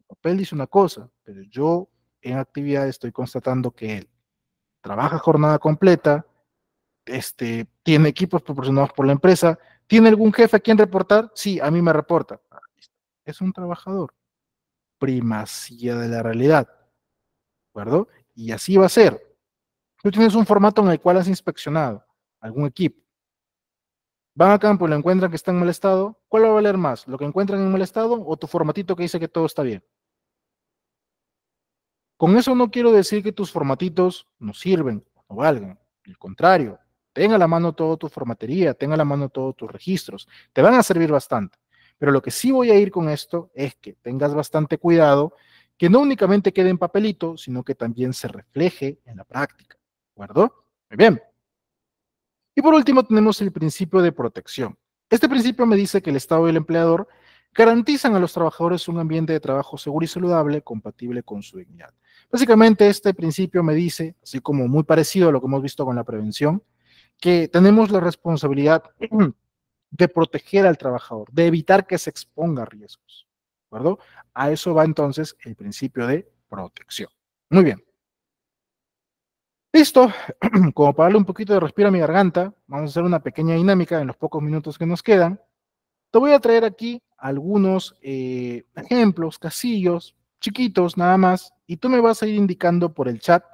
Speaker 1: El papel dice una cosa, pero yo en actividad estoy constatando que él trabaja jornada completa, este, tiene equipos proporcionados por la empresa, tiene algún jefe a quien reportar, sí, a mí me reporta. Ah, es un trabajador. Primacía de la realidad. ¿De acuerdo? Y así va a ser. Tú tienes un formato en el cual has inspeccionado algún equipo Van a campo y lo encuentran que está en mal estado. ¿Cuál va a valer más? ¿Lo que encuentran en mal estado o tu formatito que dice que todo está bien? Con eso no quiero decir que tus formatitos no sirven, no valgan. Al contrario, tenga a la mano toda tu formatería, tenga a la mano todos tus registros. Te van a servir bastante. Pero lo que sí voy a ir con esto es que tengas bastante cuidado que no únicamente quede en papelito, sino que también se refleje en la práctica. ¿De acuerdo? Muy bien. Y por último tenemos el principio de protección. Este principio me dice que el Estado y el empleador garantizan a los trabajadores un ambiente de trabajo seguro y saludable compatible con su dignidad. Básicamente este principio me dice, así como muy parecido a lo que hemos visto con la prevención, que tenemos la responsabilidad de proteger al trabajador, de evitar que se exponga a riesgos. ¿De acuerdo? A eso va entonces el principio de protección. Muy bien. Listo, [clears throat] como para darle un poquito de respiro a mi garganta, vamos a hacer una pequeña dinámica en los pocos minutos que nos quedan. Te voy a traer aquí algunos eh, ejemplos, casillos, chiquitos nada más, y tú me vas a ir indicando por el chat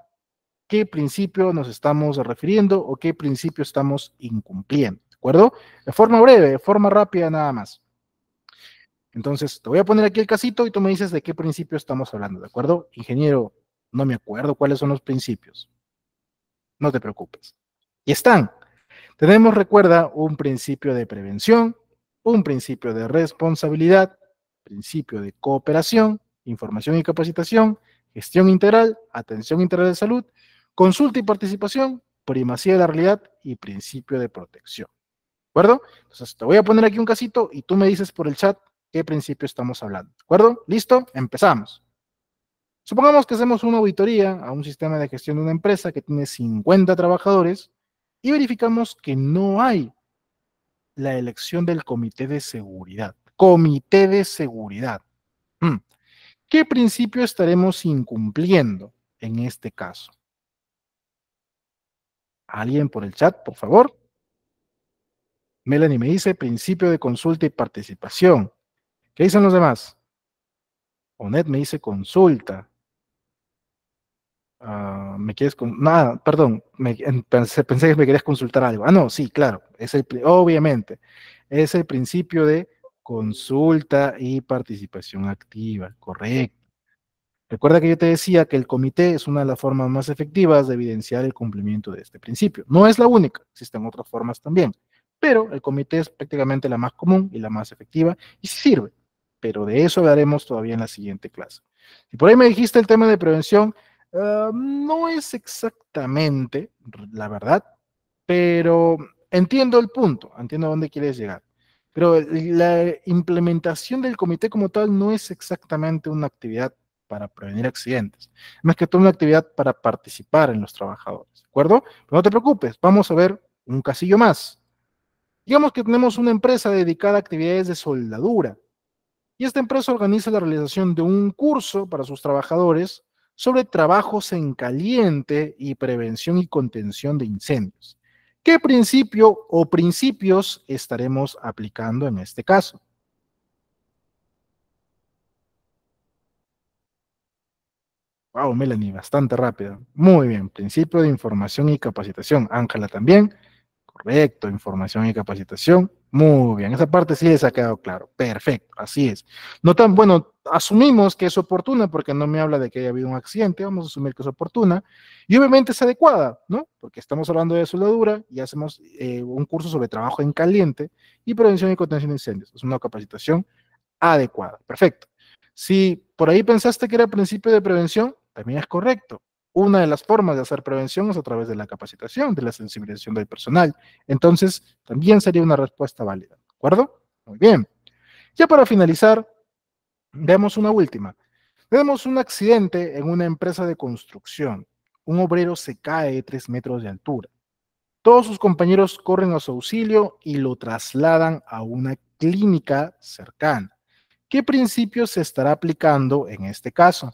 Speaker 1: qué principio nos estamos refiriendo o qué principio estamos incumpliendo, ¿de acuerdo? De forma breve, de forma rápida nada más. Entonces, te voy a poner aquí el casito y tú me dices de qué principio estamos hablando, ¿de acuerdo? Ingeniero, no me acuerdo cuáles son los principios no te preocupes. Y están. Tenemos, recuerda, un principio de prevención, un principio de responsabilidad, principio de cooperación, información y capacitación, gestión integral, atención integral de salud, consulta y participación, primacía de la realidad y principio de protección. ¿De acuerdo? Entonces te voy a poner aquí un casito y tú me dices por el chat qué principio estamos hablando. ¿De acuerdo? ¿Listo? Empezamos. Supongamos que hacemos una auditoría a un sistema de gestión de una empresa que tiene 50 trabajadores y verificamos que no hay la elección del comité de seguridad. Comité de seguridad. Hmm. ¿Qué principio estaremos incumpliendo en este caso? ¿Alguien por el chat, por favor? Melanie me dice principio de consulta y participación. ¿Qué dicen los demás? Onet me dice consulta. Ah, me quieres nada, perdón, me, pensé, pensé, que me querías consultar algo. Ah, no, sí, claro, es el, obviamente, es el principio de consulta y participación activa, correcto. Recuerda que yo te decía que el comité es una de las formas más efectivas de evidenciar el cumplimiento de este principio. No es la única, existen otras formas también, pero el comité es prácticamente la más común y la más efectiva y sirve, pero de eso hablaremos todavía en la siguiente clase. Si por ahí me dijiste el tema de prevención, eh, no es exactamente, la verdad, pero entiendo el punto, entiendo a dónde quieres llegar. Pero la implementación del comité como tal no es exactamente una actividad para prevenir accidentes, más que toda una actividad para participar en los trabajadores, ¿de acuerdo? no te preocupes, vamos a ver un casillo más. Digamos que tenemos una empresa dedicada a actividades de soldadura y esta empresa organiza la realización de un curso para sus trabajadores sobre trabajos en caliente y prevención y contención de incendios. ¿Qué principio o principios estaremos aplicando en este caso? Wow, Melanie, bastante rápida. Muy bien, principio de información y capacitación. Ángela también. Correcto, información y capacitación. Muy bien, esa parte sí les ha quedado claro. Perfecto, así es. No tan, bueno, asumimos que es oportuna porque no me habla de que haya habido un accidente, vamos a asumir que es oportuna. Y obviamente es adecuada, ¿no? Porque estamos hablando de soldadura y hacemos eh, un curso sobre trabajo en caliente y prevención y contención de incendios. Es una capacitación adecuada. Perfecto. Si por ahí pensaste que era principio de prevención, también es correcto una de las formas de hacer prevención es a través de la capacitación, de la sensibilización del personal. Entonces, también sería una respuesta válida. ¿De acuerdo? Muy bien. Ya para finalizar, vemos una última. Tenemos un accidente en una empresa de construcción. Un obrero se cae de 3 metros de altura. Todos sus compañeros corren a su auxilio y lo trasladan a una clínica cercana. ¿Qué principio se estará aplicando en este caso?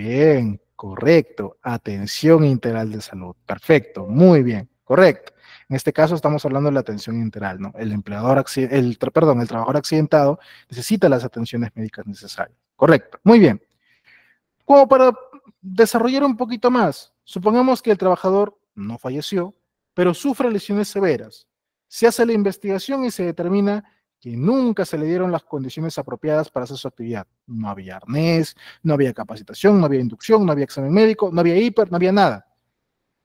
Speaker 1: bien, correcto. Atención integral de salud, perfecto, muy bien, correcto. En este caso estamos hablando de la atención integral, ¿no? El empleador, perdón, el trabajador accidentado necesita las atenciones médicas necesarias. Correcto, muy bien. Como para desarrollar un poquito más, supongamos que el trabajador no falleció, pero sufre lesiones severas. Se hace la investigación y se determina que nunca se le dieron las condiciones apropiadas para hacer su actividad. No había arnés, no había capacitación, no había inducción, no había examen médico, no había hiper, no había nada.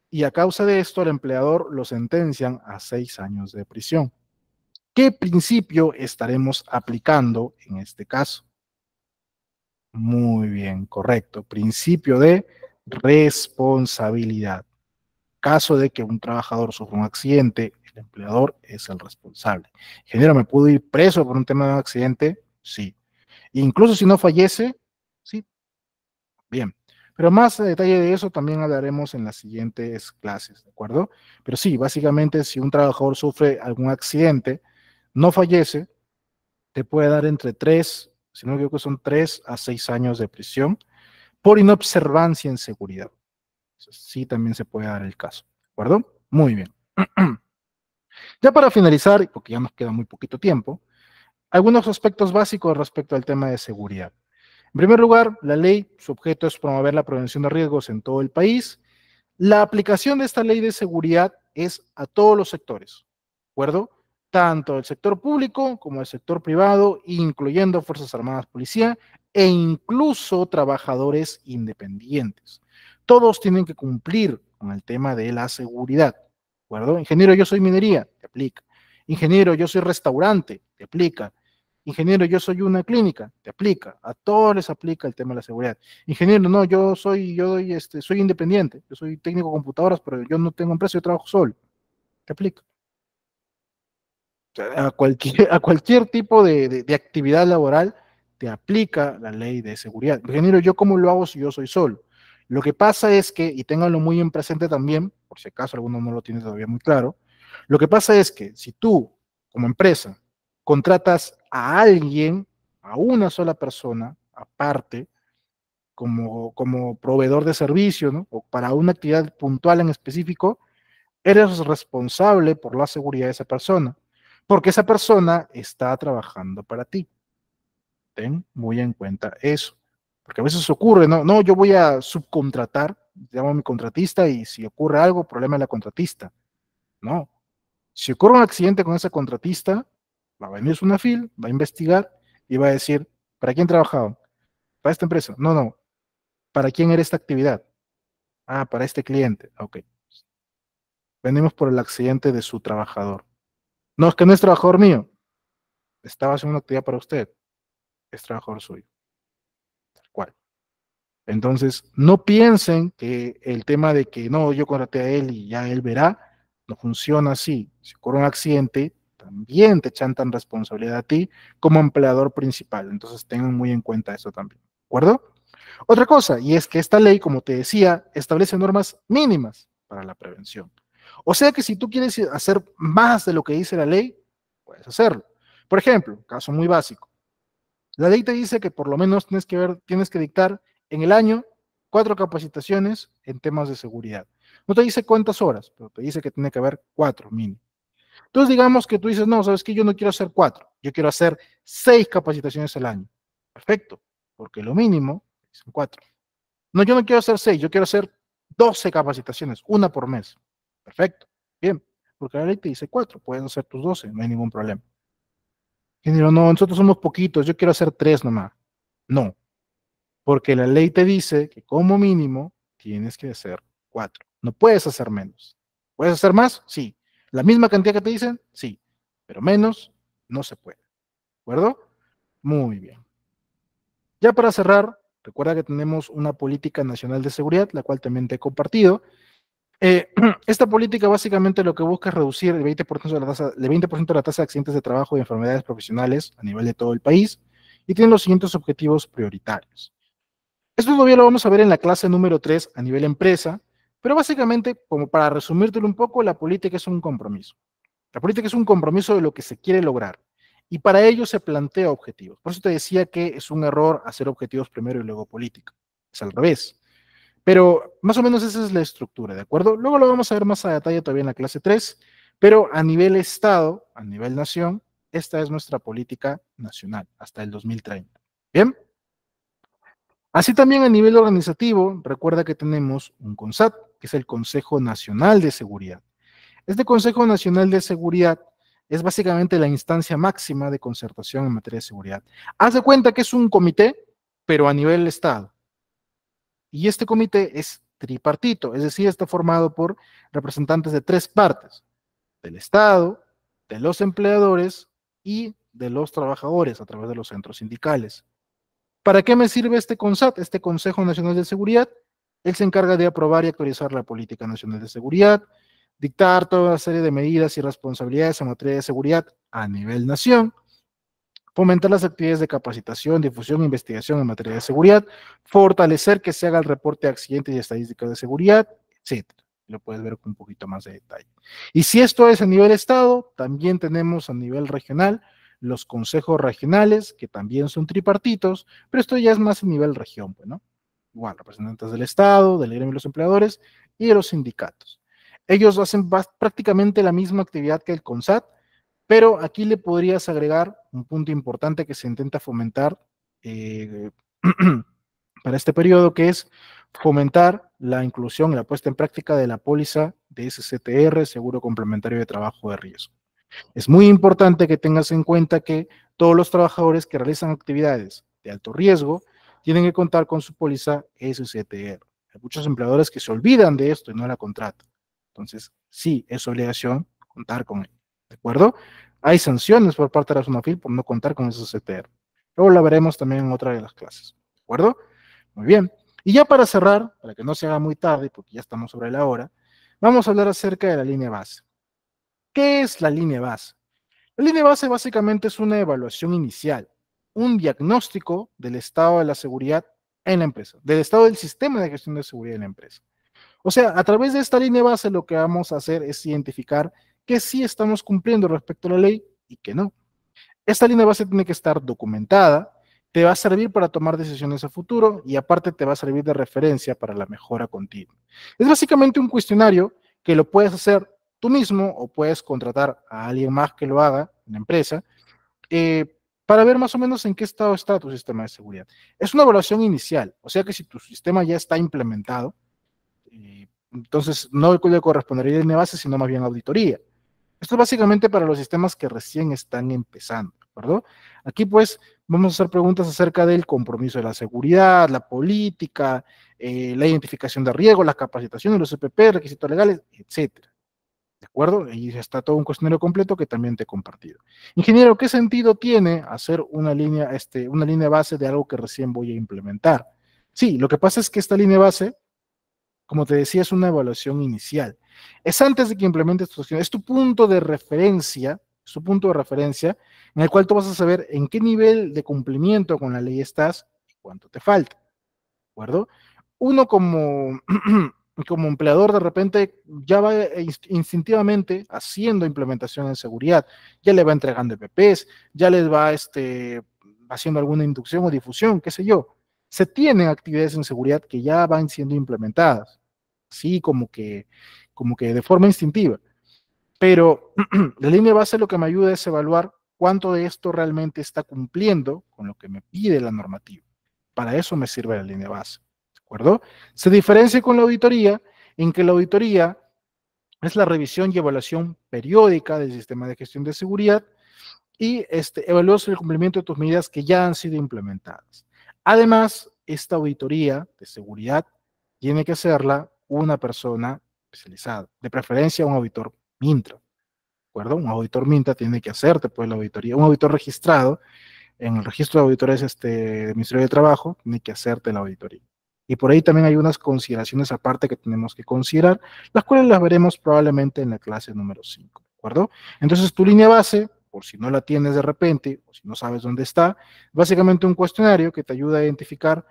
Speaker 1: Y a causa de esto, el empleador lo sentencian a seis años de prisión. ¿Qué principio estaremos aplicando en este caso? Muy bien, correcto. Principio de responsabilidad. Caso de que un trabajador sufra un accidente el empleador es el responsable. Ingeniero, ¿me pudo ir preso por un tema de accidente? Sí. Incluso si no fallece, sí. Bien. Pero más detalle de eso también hablaremos en las siguientes clases, ¿de acuerdo? Pero sí, básicamente si un trabajador sufre algún accidente, no fallece, te puede dar entre tres, si no me equivoco, son tres a seis años de prisión por inobservancia en seguridad. sí, también se puede dar el caso, ¿de acuerdo? Muy bien. [clears throat] Ya para finalizar, porque ya nos queda muy poquito tiempo, algunos aspectos básicos respecto al tema de seguridad. En primer lugar, la ley, su objeto es promover la prevención de riesgos en todo el país. La aplicación de esta ley de seguridad es a todos los sectores, ¿de acuerdo? Tanto el sector público como el sector privado, incluyendo Fuerzas Armadas, Policía e incluso trabajadores independientes. Todos tienen que cumplir con el tema de la seguridad. ¿De acuerdo? Ingeniero, yo soy minería, te aplica. Ingeniero, yo soy restaurante, te aplica. Ingeniero, yo soy una clínica, te aplica. A todos les aplica el tema de la seguridad. Ingeniero, no, yo soy, yo este, soy independiente, yo soy técnico de computadoras, pero yo no tengo un precio yo trabajo solo. Te aplica. A cualquier, a cualquier tipo de actividad laboral te aplica la ley de seguridad. Ingeniero, ¿yo cómo lo hago si yo soy solo? Lo que pasa es que, y ténganlo muy en presente también, por si acaso alguno no lo tiene todavía muy claro, lo que pasa es que si tú, como empresa, contratas a alguien, a una sola persona, aparte, como, como proveedor de servicio, ¿no? o para una actividad puntual en específico, eres responsable por la seguridad de esa persona, porque esa persona está trabajando para ti. Ten muy en cuenta eso. Porque a veces ocurre, no, no, yo voy a subcontratar, llamo a mi contratista y si ocurre algo, problema de la contratista. No. Si ocurre un accidente con esa contratista, va a venir una nafil, va a investigar y va a decir, ¿para quién trabajaba? ¿Para esta empresa? No, no. ¿Para quién era esta actividad? Ah, para este cliente. Ok. Venimos por el accidente de su trabajador. No, es que no es trabajador mío. Estaba haciendo una actividad para usted. Es trabajador suyo. Entonces, no piensen que el tema de que no, yo contraté a él y ya él verá, no funciona así. Si ocurre un accidente, también te chantan responsabilidad a ti como empleador principal. Entonces, tengan muy en cuenta eso también. ¿De acuerdo? Otra cosa, y es que esta ley, como te decía, establece normas mínimas para la prevención. O sea que si tú quieres hacer más de lo que dice la ley, puedes hacerlo. Por ejemplo, caso muy básico. La ley te dice que por lo menos tienes que ver, tienes que dictar en el año, cuatro capacitaciones en temas de seguridad. No te dice cuántas horas, pero te dice que tiene que haber cuatro mínimo. Entonces digamos que tú dices, no, sabes que yo no quiero hacer cuatro, yo quiero hacer seis capacitaciones al año. Perfecto, porque lo mínimo son cuatro. No, yo no quiero hacer seis, yo quiero hacer doce capacitaciones, una por mes. Perfecto, bien, porque la ley te dice cuatro, puedes hacer tus doce, no hay ningún problema. Y no, nosotros somos poquitos, yo quiero hacer tres nomás. No, porque la ley te dice que como mínimo tienes que hacer cuatro. No puedes hacer menos. ¿Puedes hacer más? Sí. ¿La misma cantidad que te dicen? Sí. Pero menos no se puede. ¿De acuerdo? Muy bien. Ya para cerrar, recuerda que tenemos una política nacional de seguridad, la cual también te he compartido. Eh, [clears throat] esta política básicamente lo que busca es reducir el 20%, de la el 20 de la tasa de accidentes de trabajo y enfermedades profesionales a nivel de todo el país y tiene los siguientes objetivos prioritarios. Esto todavía lo vamos a ver en la clase número 3 a nivel empresa, pero básicamente, como para resumírtelo un poco, la política es un compromiso. La política es un compromiso de lo que se quiere lograr y para ello se plantea objetivos. Por eso te decía que es un error hacer objetivos primero y luego política. Es al revés. Pero más o menos esa es la estructura, ¿de acuerdo? Luego lo vamos a ver más a detalle todavía en la clase 3, pero a nivel Estado, a nivel nación, esta es nuestra política nacional hasta el 2030. ¿Bien? Así también a nivel organizativo, recuerda que tenemos un CONSAT, que es el Consejo Nacional de Seguridad. Este Consejo Nacional de Seguridad es básicamente la instancia máxima de concertación en materia de seguridad. Haz de cuenta que es un comité, pero a nivel Estado. Y este comité es tripartito, es decir, está formado por representantes de tres partes, del Estado, de los empleadores y de los trabajadores a través de los centros sindicales. ¿Para qué me sirve este CONSAT, este Consejo Nacional de Seguridad? Él se encarga de aprobar y actualizar la política nacional de seguridad, dictar toda una serie de medidas y responsabilidades en materia de seguridad a nivel nación, fomentar las actividades de capacitación, difusión e investigación en materia de seguridad, fortalecer que se haga el reporte de accidentes y estadísticas de seguridad, etc. Lo puedes ver con un poquito más de detalle. Y si esto es a nivel Estado, también tenemos a nivel regional los consejos regionales, que también son tripartitos, pero esto ya es más a nivel región, pues, ¿no? Igual, representantes del Estado, del gremio de los empleadores y de los sindicatos. Ellos hacen prácticamente la misma actividad que el CONSAT, pero aquí le podrías agregar un punto importante que se intenta fomentar eh, [clears throat] para este periodo, que es fomentar la inclusión y la puesta en práctica de la póliza de SCTR, Seguro Complementario de Trabajo de Riesgo. Es muy importante que tengas en cuenta que todos los trabajadores que realizan actividades de alto riesgo tienen que contar con su póliza SCTR. Hay muchos empleadores que se olvidan de esto y no la contratan. Entonces, sí, es obligación contar con él. ¿De acuerdo? Hay sanciones por parte de la SUNAFIL por no contar con SCTR. Luego la veremos también en otra de las clases. ¿De acuerdo? Muy bien. Y ya para cerrar, para que no se haga muy tarde, porque ya estamos sobre la hora, vamos a hablar acerca de la línea base. ¿Qué es la línea base? La línea base básicamente es una evaluación inicial, un diagnóstico del estado de la seguridad en la empresa, del estado del sistema de gestión de seguridad en la empresa. O sea, a través de esta línea base lo que vamos a hacer es identificar que sí estamos cumpliendo respecto a la ley y que no. Esta línea base tiene que estar documentada, te va a servir para tomar decisiones a futuro y aparte te va a servir de referencia para la mejora continua. Es básicamente un cuestionario que lo puedes hacer tú mismo o puedes contratar a alguien más que lo haga en la empresa eh, para ver más o menos en qué estado está tu sistema de seguridad. Es una evaluación inicial, o sea que si tu sistema ya está implementado, eh, entonces no le correspondería de base, sino más bien auditoría. Esto es básicamente para los sistemas que recién están empezando, ¿verdad? Aquí pues vamos a hacer preguntas acerca del compromiso de la seguridad, la política, eh, la identificación de riesgos, las capacitaciones, los CPP, e requisitos legales, etcétera. ¿De acuerdo? Y está todo un cuestionario completo que también te he compartido. Ingeniero, ¿qué sentido tiene hacer una línea, este, una línea base de algo que recién voy a implementar? Sí, lo que pasa es que esta línea base, como te decía, es una evaluación inicial. Es antes de que implementes tu acción, es tu punto de referencia, es tu punto de referencia en el cual tú vas a saber en qué nivel de cumplimiento con la ley estás y cuánto te falta. ¿De acuerdo? Uno como [clears throat] como empleador de repente ya va eh, instintivamente haciendo implementación en seguridad, ya le va entregando EPPs, ya les va este, haciendo alguna inducción o difusión, qué sé yo. Se tienen actividades en seguridad que ya van siendo implementadas, así como que, como que de forma instintiva. Pero [clears throat] la línea base lo que me ayuda es evaluar cuánto de esto realmente está cumpliendo con lo que me pide la normativa. Para eso me sirve la línea base acuerdo? Se diferencia con la auditoría en que la auditoría es la revisión y evaluación periódica del sistema de gestión de seguridad y este, el cumplimiento de tus medidas que ya han sido implementadas. Además, esta auditoría de seguridad tiene que hacerla una persona especializada, de preferencia un auditor Mintra. ¿De acuerdo? Un auditor Mintra tiene que hacerte pues la auditoría, un auditor registrado en el registro de auditores este, del Ministerio de Trabajo tiene que hacerte la auditoría. Y por ahí también hay unas consideraciones aparte que tenemos que considerar, las cuales las veremos probablemente en la clase número 5, ¿de acuerdo? Entonces tu línea base, por si no la tienes de repente o si no sabes dónde está, básicamente un cuestionario que te ayuda a identificar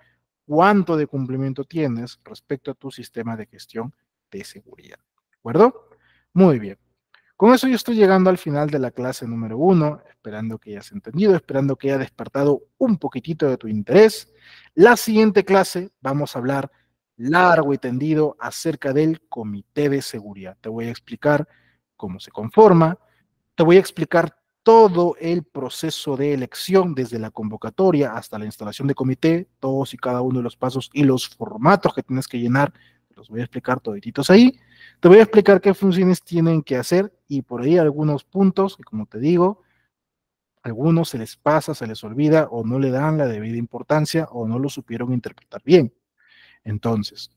Speaker 1: cuánto de cumplimiento tienes respecto a tu sistema de gestión de seguridad, ¿de acuerdo? Muy bien. Con eso yo estoy llegando al final de la clase número uno, esperando que hayas entendido, esperando que haya despertado un poquitito de tu interés. La siguiente clase vamos a hablar largo y tendido acerca del comité de seguridad. Te voy a explicar cómo se conforma, te voy a explicar todo el proceso de elección, desde la convocatoria hasta la instalación de comité, todos y cada uno de los pasos y los formatos que tienes que llenar voy a explicar toditos ahí. Te voy a explicar qué funciones tienen que hacer y por ahí algunos puntos que, como te digo, algunos se les pasa, se les olvida o no le dan la debida importancia o no lo supieron interpretar bien. Entonces,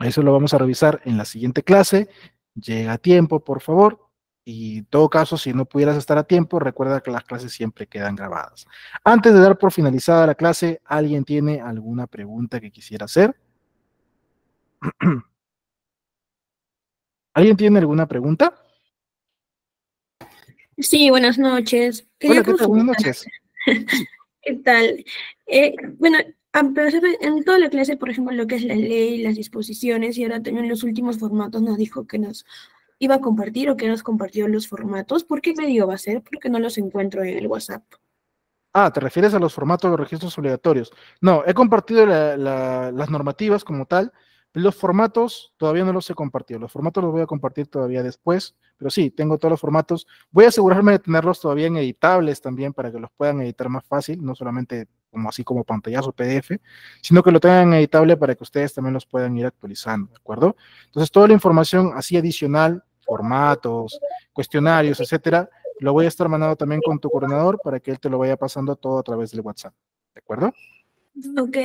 Speaker 1: eso lo vamos a revisar en la siguiente clase. Llega a tiempo, por favor. Y en todo caso, si no pudieras estar a tiempo, recuerda que las clases siempre quedan grabadas. Antes de dar por finalizada la clase, ¿alguien tiene alguna pregunta que quisiera hacer? [clears throat] ¿Alguien tiene alguna pregunta? Sí, buenas noches. Hola, ¿qué tal? noches. [laughs] ¿Qué tal? Eh, bueno, en toda la clase, por ejemplo, lo que es la ley, las disposiciones, y ahora también los últimos formatos nos dijo que nos iba a compartir o que nos compartió los formatos. ¿Por qué me medio va a ser? Porque no los encuentro en el WhatsApp. Ah, te refieres a los formatos de registros obligatorios. No, he compartido las normativas como tal, los formatos todavía no los he compartido. Los formatos los voy a compartir todavía después, pero sí, tengo todos los formatos. Voy a asegurarme de tenerlos todavía en editables también para que los puedan editar más fácil, no solamente como así como pantallazo PDF, sino que lo tengan editable para que ustedes también los puedan ir actualizando, ¿de acuerdo? Entonces, toda la información así adicional, formatos, cuestionarios, etcétera, lo voy a estar mandando también con tu coordinador para que él te lo vaya pasando todo a través del WhatsApp, ¿de acuerdo? Ok,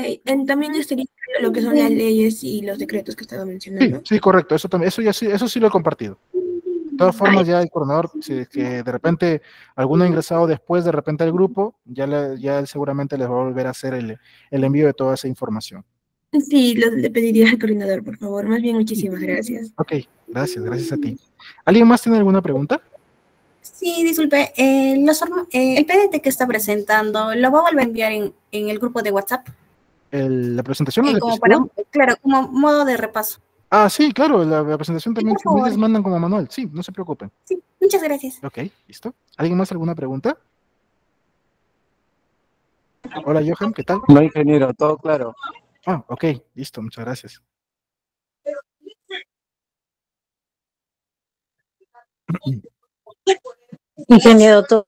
Speaker 1: también estaría lo que son las leyes y los decretos que estaba mencionando. Sí, correcto, eso también, eso ya sí, eso sí lo he compartido. De todas formas, ya el coordinador, si de repente alguno ha ingresado después de repente al grupo, ya, ya él seguramente les va a volver a hacer el, el envío de toda esa información. Sí, lo, le pediría al coordinador, por favor. Más bien, muchísimas gracias. Ok, gracias, gracias a ti. ¿Alguien más tiene alguna pregunta? Sí, disculpe, eh, eh, el PDT que está presentando, ¿lo va a volver a enviar en, el grupo de WhatsApp? ¿La presentación? Eh, claro, como modo de repaso. Ah, sí, claro, la, presentación también les mandan como manual, sí, no se preocupen. Sí, muchas gracias. Ok, listo. ¿Alguien más alguna pregunta? Hola, Johan, ¿qué tal? No, ingeniero, todo claro. Ah, ok, listo, muchas gracias. [clears throat] Ingeniero todo.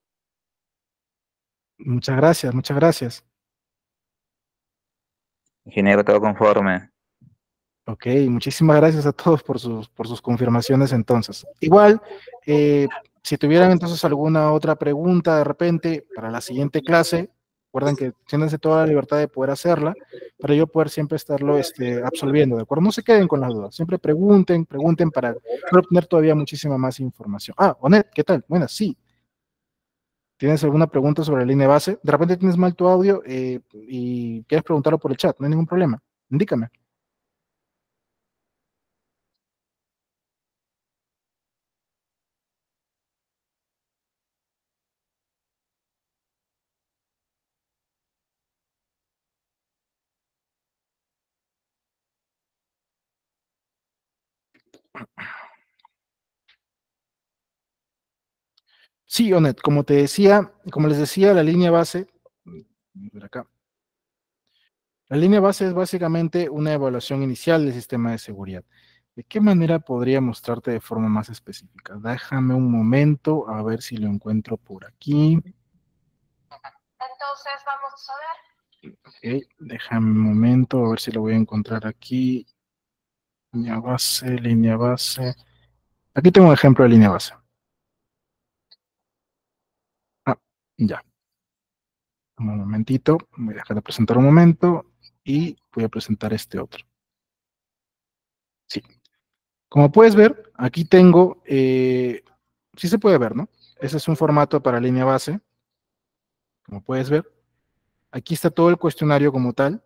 Speaker 1: Muchas gracias, muchas gracias. Ingeniero todo conforme. Ok, muchísimas gracias a todos por sus, por sus confirmaciones entonces. Igual, eh, si tuvieran entonces alguna otra pregunta de repente para la siguiente clase, Recuerden que tienen toda la libertad de poder hacerla para yo poder siempre estarlo este, absolviendo, ¿de acuerdo? No se queden con las dudas, siempre pregunten, pregunten para, obtener todavía muchísima más información. Ah, Onet, ¿qué tal? Buenas, sí. ¿Tienes alguna pregunta sobre la línea base? De repente tienes mal tu audio eh, y quieres preguntarlo por el chat, no hay ningún problema. Indícame. Sí, Onet, como te decía, como les decía, la línea base, ver mm, acá. La línea base es básicamente una evaluación inicial del sistema de seguridad. ¿De qué manera podría mostrarte de forma más específica? Déjame un momento a ver si lo encuentro por aquí. Entonces vamos a ver. Ok, déjame un momento a ver si lo voy a encontrar aquí. Línea base, línea base. Aquí tengo un ejemplo de línea base. Ya. Un momentito, voy a dejar de presentar un momento y voy a presentar este otro. Sí. Como puedes ver, aquí tengo, eh, sí se puede ver, ¿no? Ese es un formato para línea base, como puedes ver. Aquí está todo el cuestionario como tal,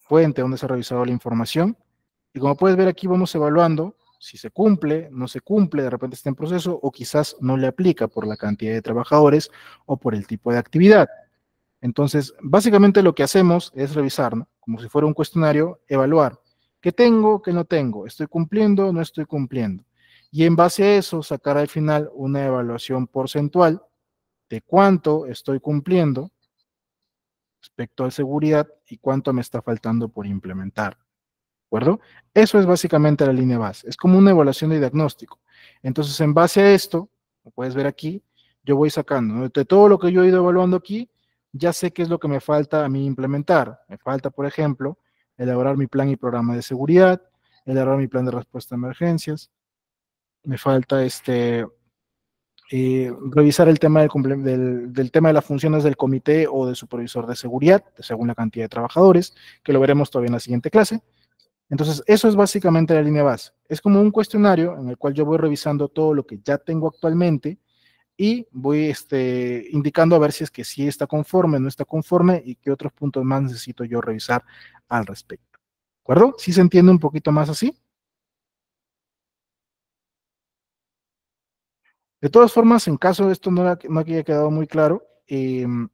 Speaker 1: fuente donde se ha revisado la información. Y como puedes ver aquí vamos evaluando si se cumple, no se cumple, de repente está en proceso o quizás no le aplica por la cantidad de trabajadores o por el tipo de actividad. Entonces, básicamente lo que hacemos es revisar, como si fuera un cuestionario, evaluar qué tengo, qué no tengo, estoy cumpliendo, no estoy cumpliendo. Y en base a eso, sacar al final una evaluación porcentual de cuánto estoy cumpliendo respecto a seguridad y cuánto me está faltando por implementar acuerdo? Eso es básicamente la línea base, es como una evaluación de diagnóstico. Entonces, en base a esto, como puedes ver aquí, yo voy sacando, de todo lo que yo he ido evaluando aquí, ya sé qué es lo que me falta a mí implementar. Me falta, por ejemplo, elaborar mi plan y programa de seguridad, elaborar mi plan de respuesta a emergencias, me falta este, eh, revisar el tema del, tema de las funciones del comité o del supervisor de seguridad, según la cantidad de trabajadores, que lo veremos todavía en la siguiente clase. Entonces, eso es básicamente la línea base. Es como un cuestionario en el cual yo voy revisando todo lo que ya tengo actualmente y voy este, indicando a ver si es que sí está conforme, no está conforme y qué otros puntos más necesito yo revisar al respecto. ¿De acuerdo? ¿Sí se entiende un poquito más así? De todas formas, en caso de esto no, no haya quedado muy claro, em,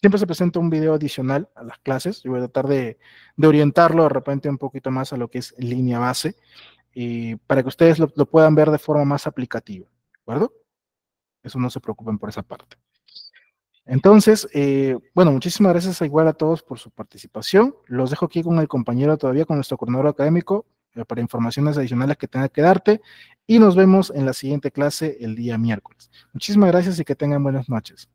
Speaker 1: Siempre se presenta un video adicional a las clases. Yo voy a tratar de, orientarlo de repente un poquito más a lo que es línea base y para que ustedes lo, puedan ver de forma más aplicativa. ¿De acuerdo? Eso no se preocupen por esa parte. Entonces, eh, bueno, muchísimas gracias a igual a todos por su participación. Los dejo aquí con el compañero todavía, con nuestro coordinador académico, eh, para informaciones adicionales que tenga que darte. Y nos vemos en la siguiente clase el día miércoles. Muchísimas gracias y que tengan buenas noches.